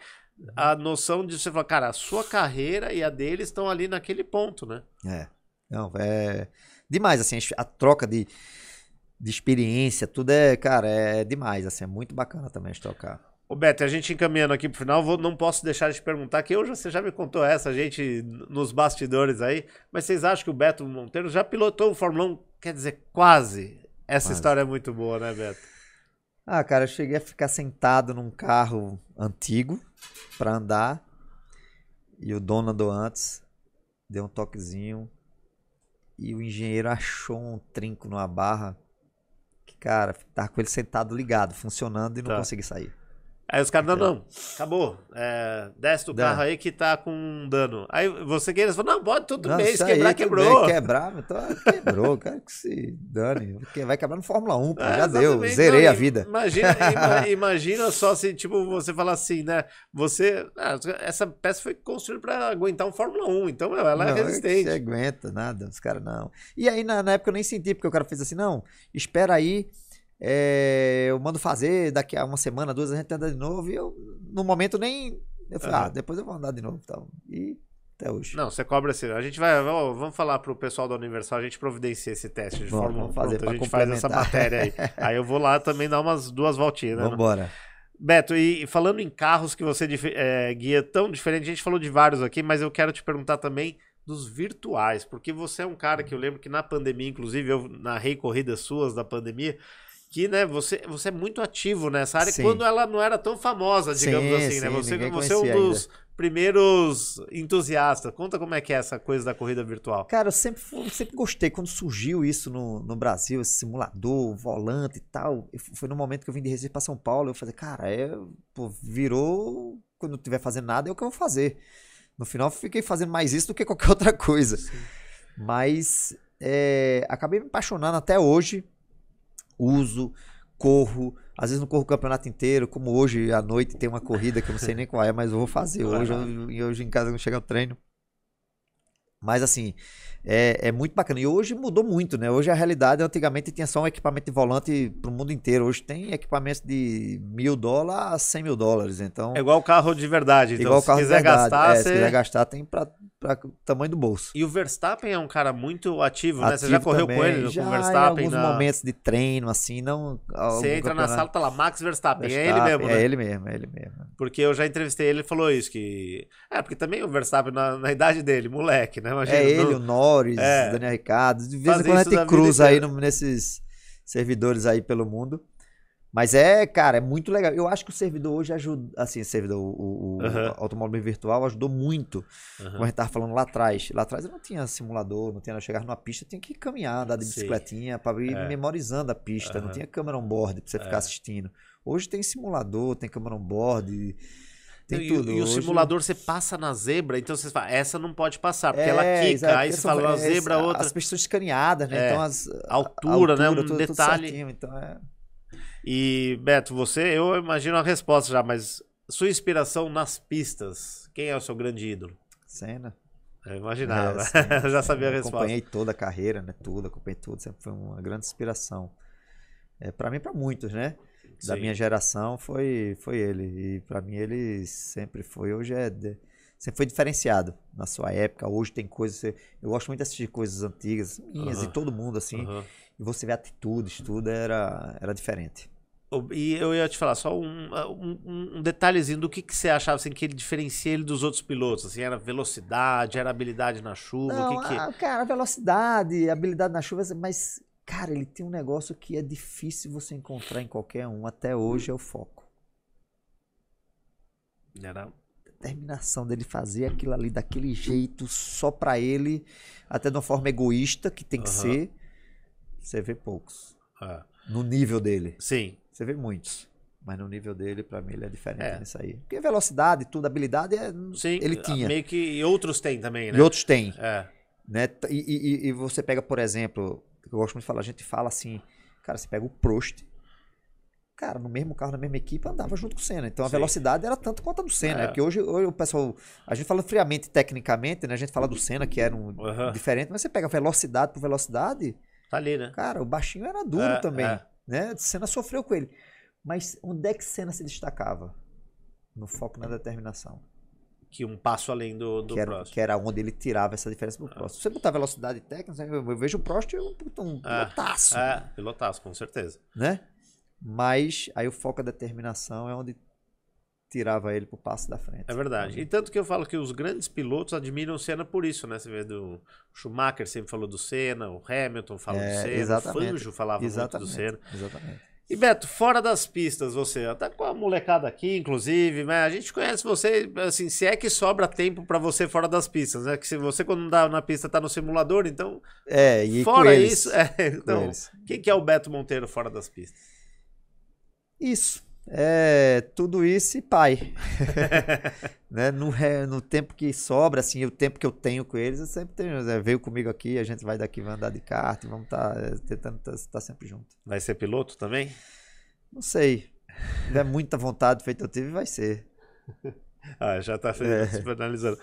a noção de você falar, cara, a sua carreira e a deles estão ali naquele ponto, né? É. Não, é demais, assim, a troca de de experiência, tudo é, cara, é demais, assim, é muito bacana também de tocar Ô Beto, a gente encaminhando aqui pro final, vou, não posso deixar de te perguntar, que hoje você já me contou essa, a gente nos bastidores aí, mas vocês acham que o Beto Monteiro já pilotou o Fórmula 1, quer dizer, quase? Essa quase. história é muito boa, né, Beto? Ah, cara, eu cheguei a ficar sentado num carro antigo para andar e o dono do antes deu um toquezinho e o engenheiro achou um trinco numa barra cara, tava tá com ele sentado ligado, funcionando e não tá. consegui sair. Aí os caras, não, não, acabou. É, desce do Dá. carro aí que tá com dano. Aí você queira, você fala, não, pode tudo não, bem, se quebrar, aí, quebrou. Bem, quebrar, então, ah, quebrou, cara, que se dane. Vai quebrar no Fórmula 1, pô, é, já deu, zerei não, a vida. Imagina, imagina só se, tipo, você falar assim, né, você, ah, essa peça foi construída pra aguentar um Fórmula 1, então ela é não, é resistente. Você aguenta, nada, os caras não. E aí, na, na época, eu nem senti, porque o cara fez assim, não, espera aí é, eu mando fazer, daqui a uma semana, duas, a gente anda de novo. E eu, no momento, nem. Eu falei, uhum. ah, depois eu vou andar de novo então. E até hoje. Não, você cobra assim. A gente vai. Vamos falar pro pessoal do Universal, a gente providencia esse teste de Bom, Vamos fazer, pronto, a gente faz essa matéria aí. aí eu vou lá também dar umas duas voltinhas, vamos né? Vambora. Né? Beto, e falando em carros que você é, guia tão diferente, a gente falou de vários aqui, mas eu quero te perguntar também dos virtuais, porque você é um cara que eu lembro que na pandemia, inclusive eu narrei corridas suas da pandemia, que né, você, você é muito ativo nessa área sim. quando ela não era tão famosa, digamos sim, assim, né? Você, você é um dos ainda. primeiros entusiastas. Conta como é que é essa coisa da corrida virtual. Cara, eu sempre, sempre gostei. Quando surgiu isso no, no Brasil, esse simulador, volante e tal, foi no momento que eu vim de Recife para São Paulo, eu falei, cara, é, pô, virou... Quando eu estiver fazendo nada, é o que eu vou fazer. No final, fiquei fazendo mais isso do que qualquer outra coisa. Mas é, acabei me apaixonando até hoje uso, corro. Às vezes não corro o campeonato inteiro, como hoje à noite tem uma corrida que eu não sei nem qual é, mas eu vou fazer hoje. E hoje em casa não chega o treino. Mas assim, é, é, muito bacana. E hoje mudou muito, né? Hoje a realidade, antigamente tinha só um equipamento de volante para o mundo inteiro. Hoje tem equipamentos de mil dólares a cem mil dólares. Então, é igual o carro de verdade. Então, igual se carro quiser de verdade. gastar, é, você... se quiser gastar, tem para para tamanho do bolso. E o Verstappen é um cara muito ativo, ativo né? Você já correu também, com ele, já com o Verstappen? Em alguns na... momentos de treino, assim, não. Você entra na sala e tá lá, Max Verstappen, Verstappen, é ele mesmo, né? É ele mesmo, é ele mesmo. Porque eu já entrevistei ele e falou isso, que. É, porque também o Verstappen, na, na idade dele, moleque, né? Imagina, é ele, no... o Norris, é. Daniel Ricardo. De vez em quando a gente cruza aí no, nesses servidores aí pelo mundo. Mas é, cara, é muito legal. Eu acho que o servidor hoje ajuda. Assim, o servidor, o, o, uhum. automóvel virtual ajudou muito. Uhum. Como a gente estava falando lá atrás. Lá atrás eu não tinha simulador, não tinha. Chegar numa pista, tinha que caminhar, andar de bicicletinha, para ir é. memorizando a pista. Uhum. Não tinha câmera on-board para você é. ficar assistindo. Hoje tem simulador, tem câmera on-board. Tem e, tudo. E, e o simulador você passa na zebra, então você fala, essa não pode passar, porque é, ela quica, aí você fala, uma é, zebra, é outra. As pessoas escaneadas, né? É. então as. A altura, a né? altura, né? Um tudo, detalhe. Tudo certinho, então é. E, Beto, você, eu imagino a resposta já, mas sua inspiração nas pistas, quem é o seu grande ídolo? Senna. Eu imaginava, é, Senna, eu já sabia a resposta. Acompanhei toda a carreira, né? Tudo, acompanhei tudo, sempre foi uma grande inspiração. É, para mim, para muitos, né? Da Sim. minha geração foi, foi ele. E para mim ele sempre foi, hoje é. sempre foi diferenciado na sua época. Hoje tem coisas. Eu gosto muito de assistir coisas antigas, minhas uhum. e todo mundo, assim. E você vê atitudes, tudo era, era diferente. E eu ia te falar só ah, um, um, um detalhezinho do que, que você achava assim, que ele diferencia ele dos outros pilotos. Assim, era velocidade, era habilidade na chuva? Não, que que... A, ah, cara, velocidade, habilidade na chuva, mas, cara, ele tem um negócio que é difícil você encontrar em qualquer um. Até hoje é o foco. Era determinação dele fazer aquilo ali daquele jeito, só para ele, até de uma forma egoísta, que tem que uhum. ser, você vê poucos. É. No nível dele. Sim. Você vê muitos. Mas no nível dele, para mim, ele é diferente é. nisso aí. Porque velocidade, tudo, habilidade, é, Sim, ele ah, tinha. Meio que e outros têm também, né? E outros têm. É. Né? E, e, e, você pega, por exemplo, eu gosto muito de falar, a gente fala assim, cara, você pega o Prost, cara, no mesmo carro, na mesma equipe, andava junto com o Senna. Então a Sim. velocidade era tanto quanto a do Senna. Né? É. Porque hoje, hoje o pessoal, a gente fala friamente, tecnicamente, né? A gente fala do Senna, que era um uhum. diferente, mas você pega velocidade por velocidade... Tá ali, né? Cara, o baixinho era duro é, também. É. Né? Senna sofreu com ele. Mas onde é que Senna se destacava? No foco na determinação. Que um passo além do, do que era, próximo. Que era onde ele tirava essa diferença pro é. Prost. próximo. Se você botar velocidade técnica, eu vejo o Prost um, um ah, pilotaço. É, pilotaço, com certeza. Né? Mas aí o foco da determinação é onde tirava ele pro passo da frente. É verdade. Então, e tanto que eu falo que os grandes pilotos admiram o Senna por isso, né? Você vê do Schumacher sempre falou do Senna, o Hamilton falou é, do Senna, exatamente. o Fanjo falava exatamente, muito do Senna. Exatamente. E Beto, fora das pistas, você tá com a molecada aqui, inclusive, mas a gente conhece você, assim, se é que sobra tempo para você fora das pistas, né? Que se você quando dá na pista tá no simulador, então É, e fora isso, eles, é, então, quem que é o Beto Monteiro fora das pistas? Isso é tudo isso e pai. né? no, no tempo que sobra, assim, o tempo que eu tenho com eles, eu sempre tenho. Né? Veio comigo aqui, a gente vai daqui, vai andar de kart, vamos estar tá, é, tentando estar tá, tá sempre junto. Vai ser piloto também? Não sei. Se tiver muita vontade feita eu tive, vai ser. Ah, já está é. finalizando.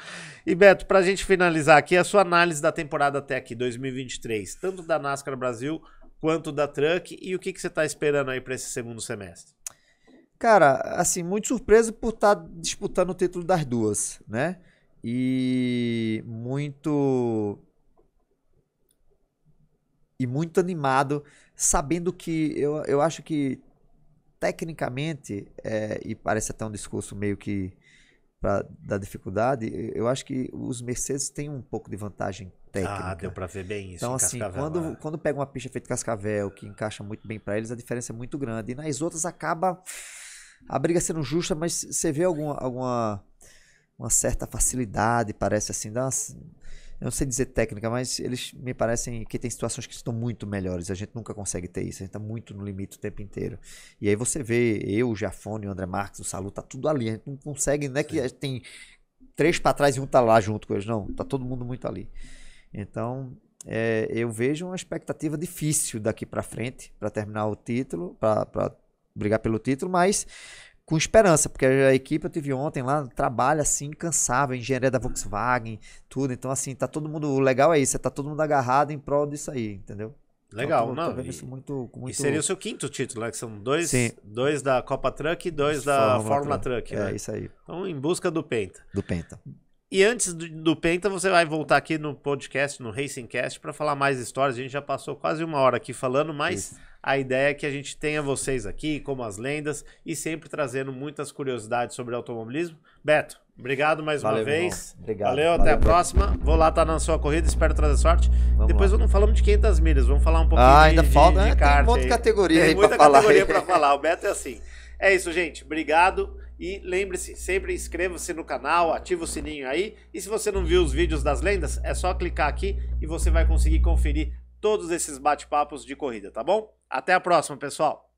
E Beto, para a gente finalizar aqui, a sua análise da temporada até aqui, 2023, tanto da NASCAR Brasil quanto da Truck, e o que, que você está esperando aí para esse segundo semestre? Cara, assim, muito surpreso por estar tá disputando o título das duas, né? E muito. E muito animado, sabendo que eu, eu acho que tecnicamente, é, e parece até um discurso meio que pra, da dificuldade, eu acho que os Mercedes têm um pouco de vantagem técnica. Ah, deu pra ver bem isso. Então, assim, quando, né? quando pega uma pista feita de Cascavel, que encaixa muito bem para eles, a diferença é muito grande. E nas outras acaba a briga sendo justa, mas você vê alguma, alguma uma certa facilidade, parece assim, dá uma, eu não sei dizer técnica, mas eles me parecem que tem situações que estão muito melhores. A gente nunca consegue ter isso, a gente está muito no limite o tempo inteiro. E aí você vê, eu, o Jafone, o André Marques, o Salu, tá tudo ali. A gente não consegue, não é que tem três para trás e um tá lá junto com eles, não. Tá todo mundo muito ali. Então, é, eu vejo uma expectativa difícil daqui para frente, para terminar o título, para brigar pelo título, mas com esperança, porque a equipe eu tive ontem lá, trabalha assim, incansável, engenharia da Volkswagen, tudo. Então, assim, tá todo mundo. O legal é isso, é tá todo mundo agarrado em prol disso aí, entendeu? Legal, então, tô, não. Tô e, muito, muito... e, seria o seu quinto título, né? Que são dois, dois da Copa Truck e dois da Fórmula, Truck. Truck é, né? isso aí. Então, em busca do Penta. Do Penta. E antes do, Penta, você vai voltar aqui no podcast, no Cast, para falar mais histórias. A gente já passou quase uma hora aqui falando, mas. Isso a ideia é que a gente tenha vocês aqui, como as lendas, e sempre trazendo muitas curiosidades sobre automobilismo. Beto, obrigado mais valeu, uma vez. Obrigado. Valeu, valeu até valeu. a próxima. Vou lá estar tá na sua corrida, espero trazer sorte. Vamos Depois lá. não falamos de 500 milhas, vamos falar um pouquinho ah, de, ainda de, falta, de, de ah, categoria tem aí muita falar. categoria para falar. O Beto é assim. É isso, gente. Obrigado. E lembre-se, sempre inscreva-se no canal, ativa o sininho aí. E se você não viu os vídeos das lendas, é só clicar aqui e você vai conseguir conferir todos esses bate-papos de corrida, tá bom? Até a próxima, pessoal!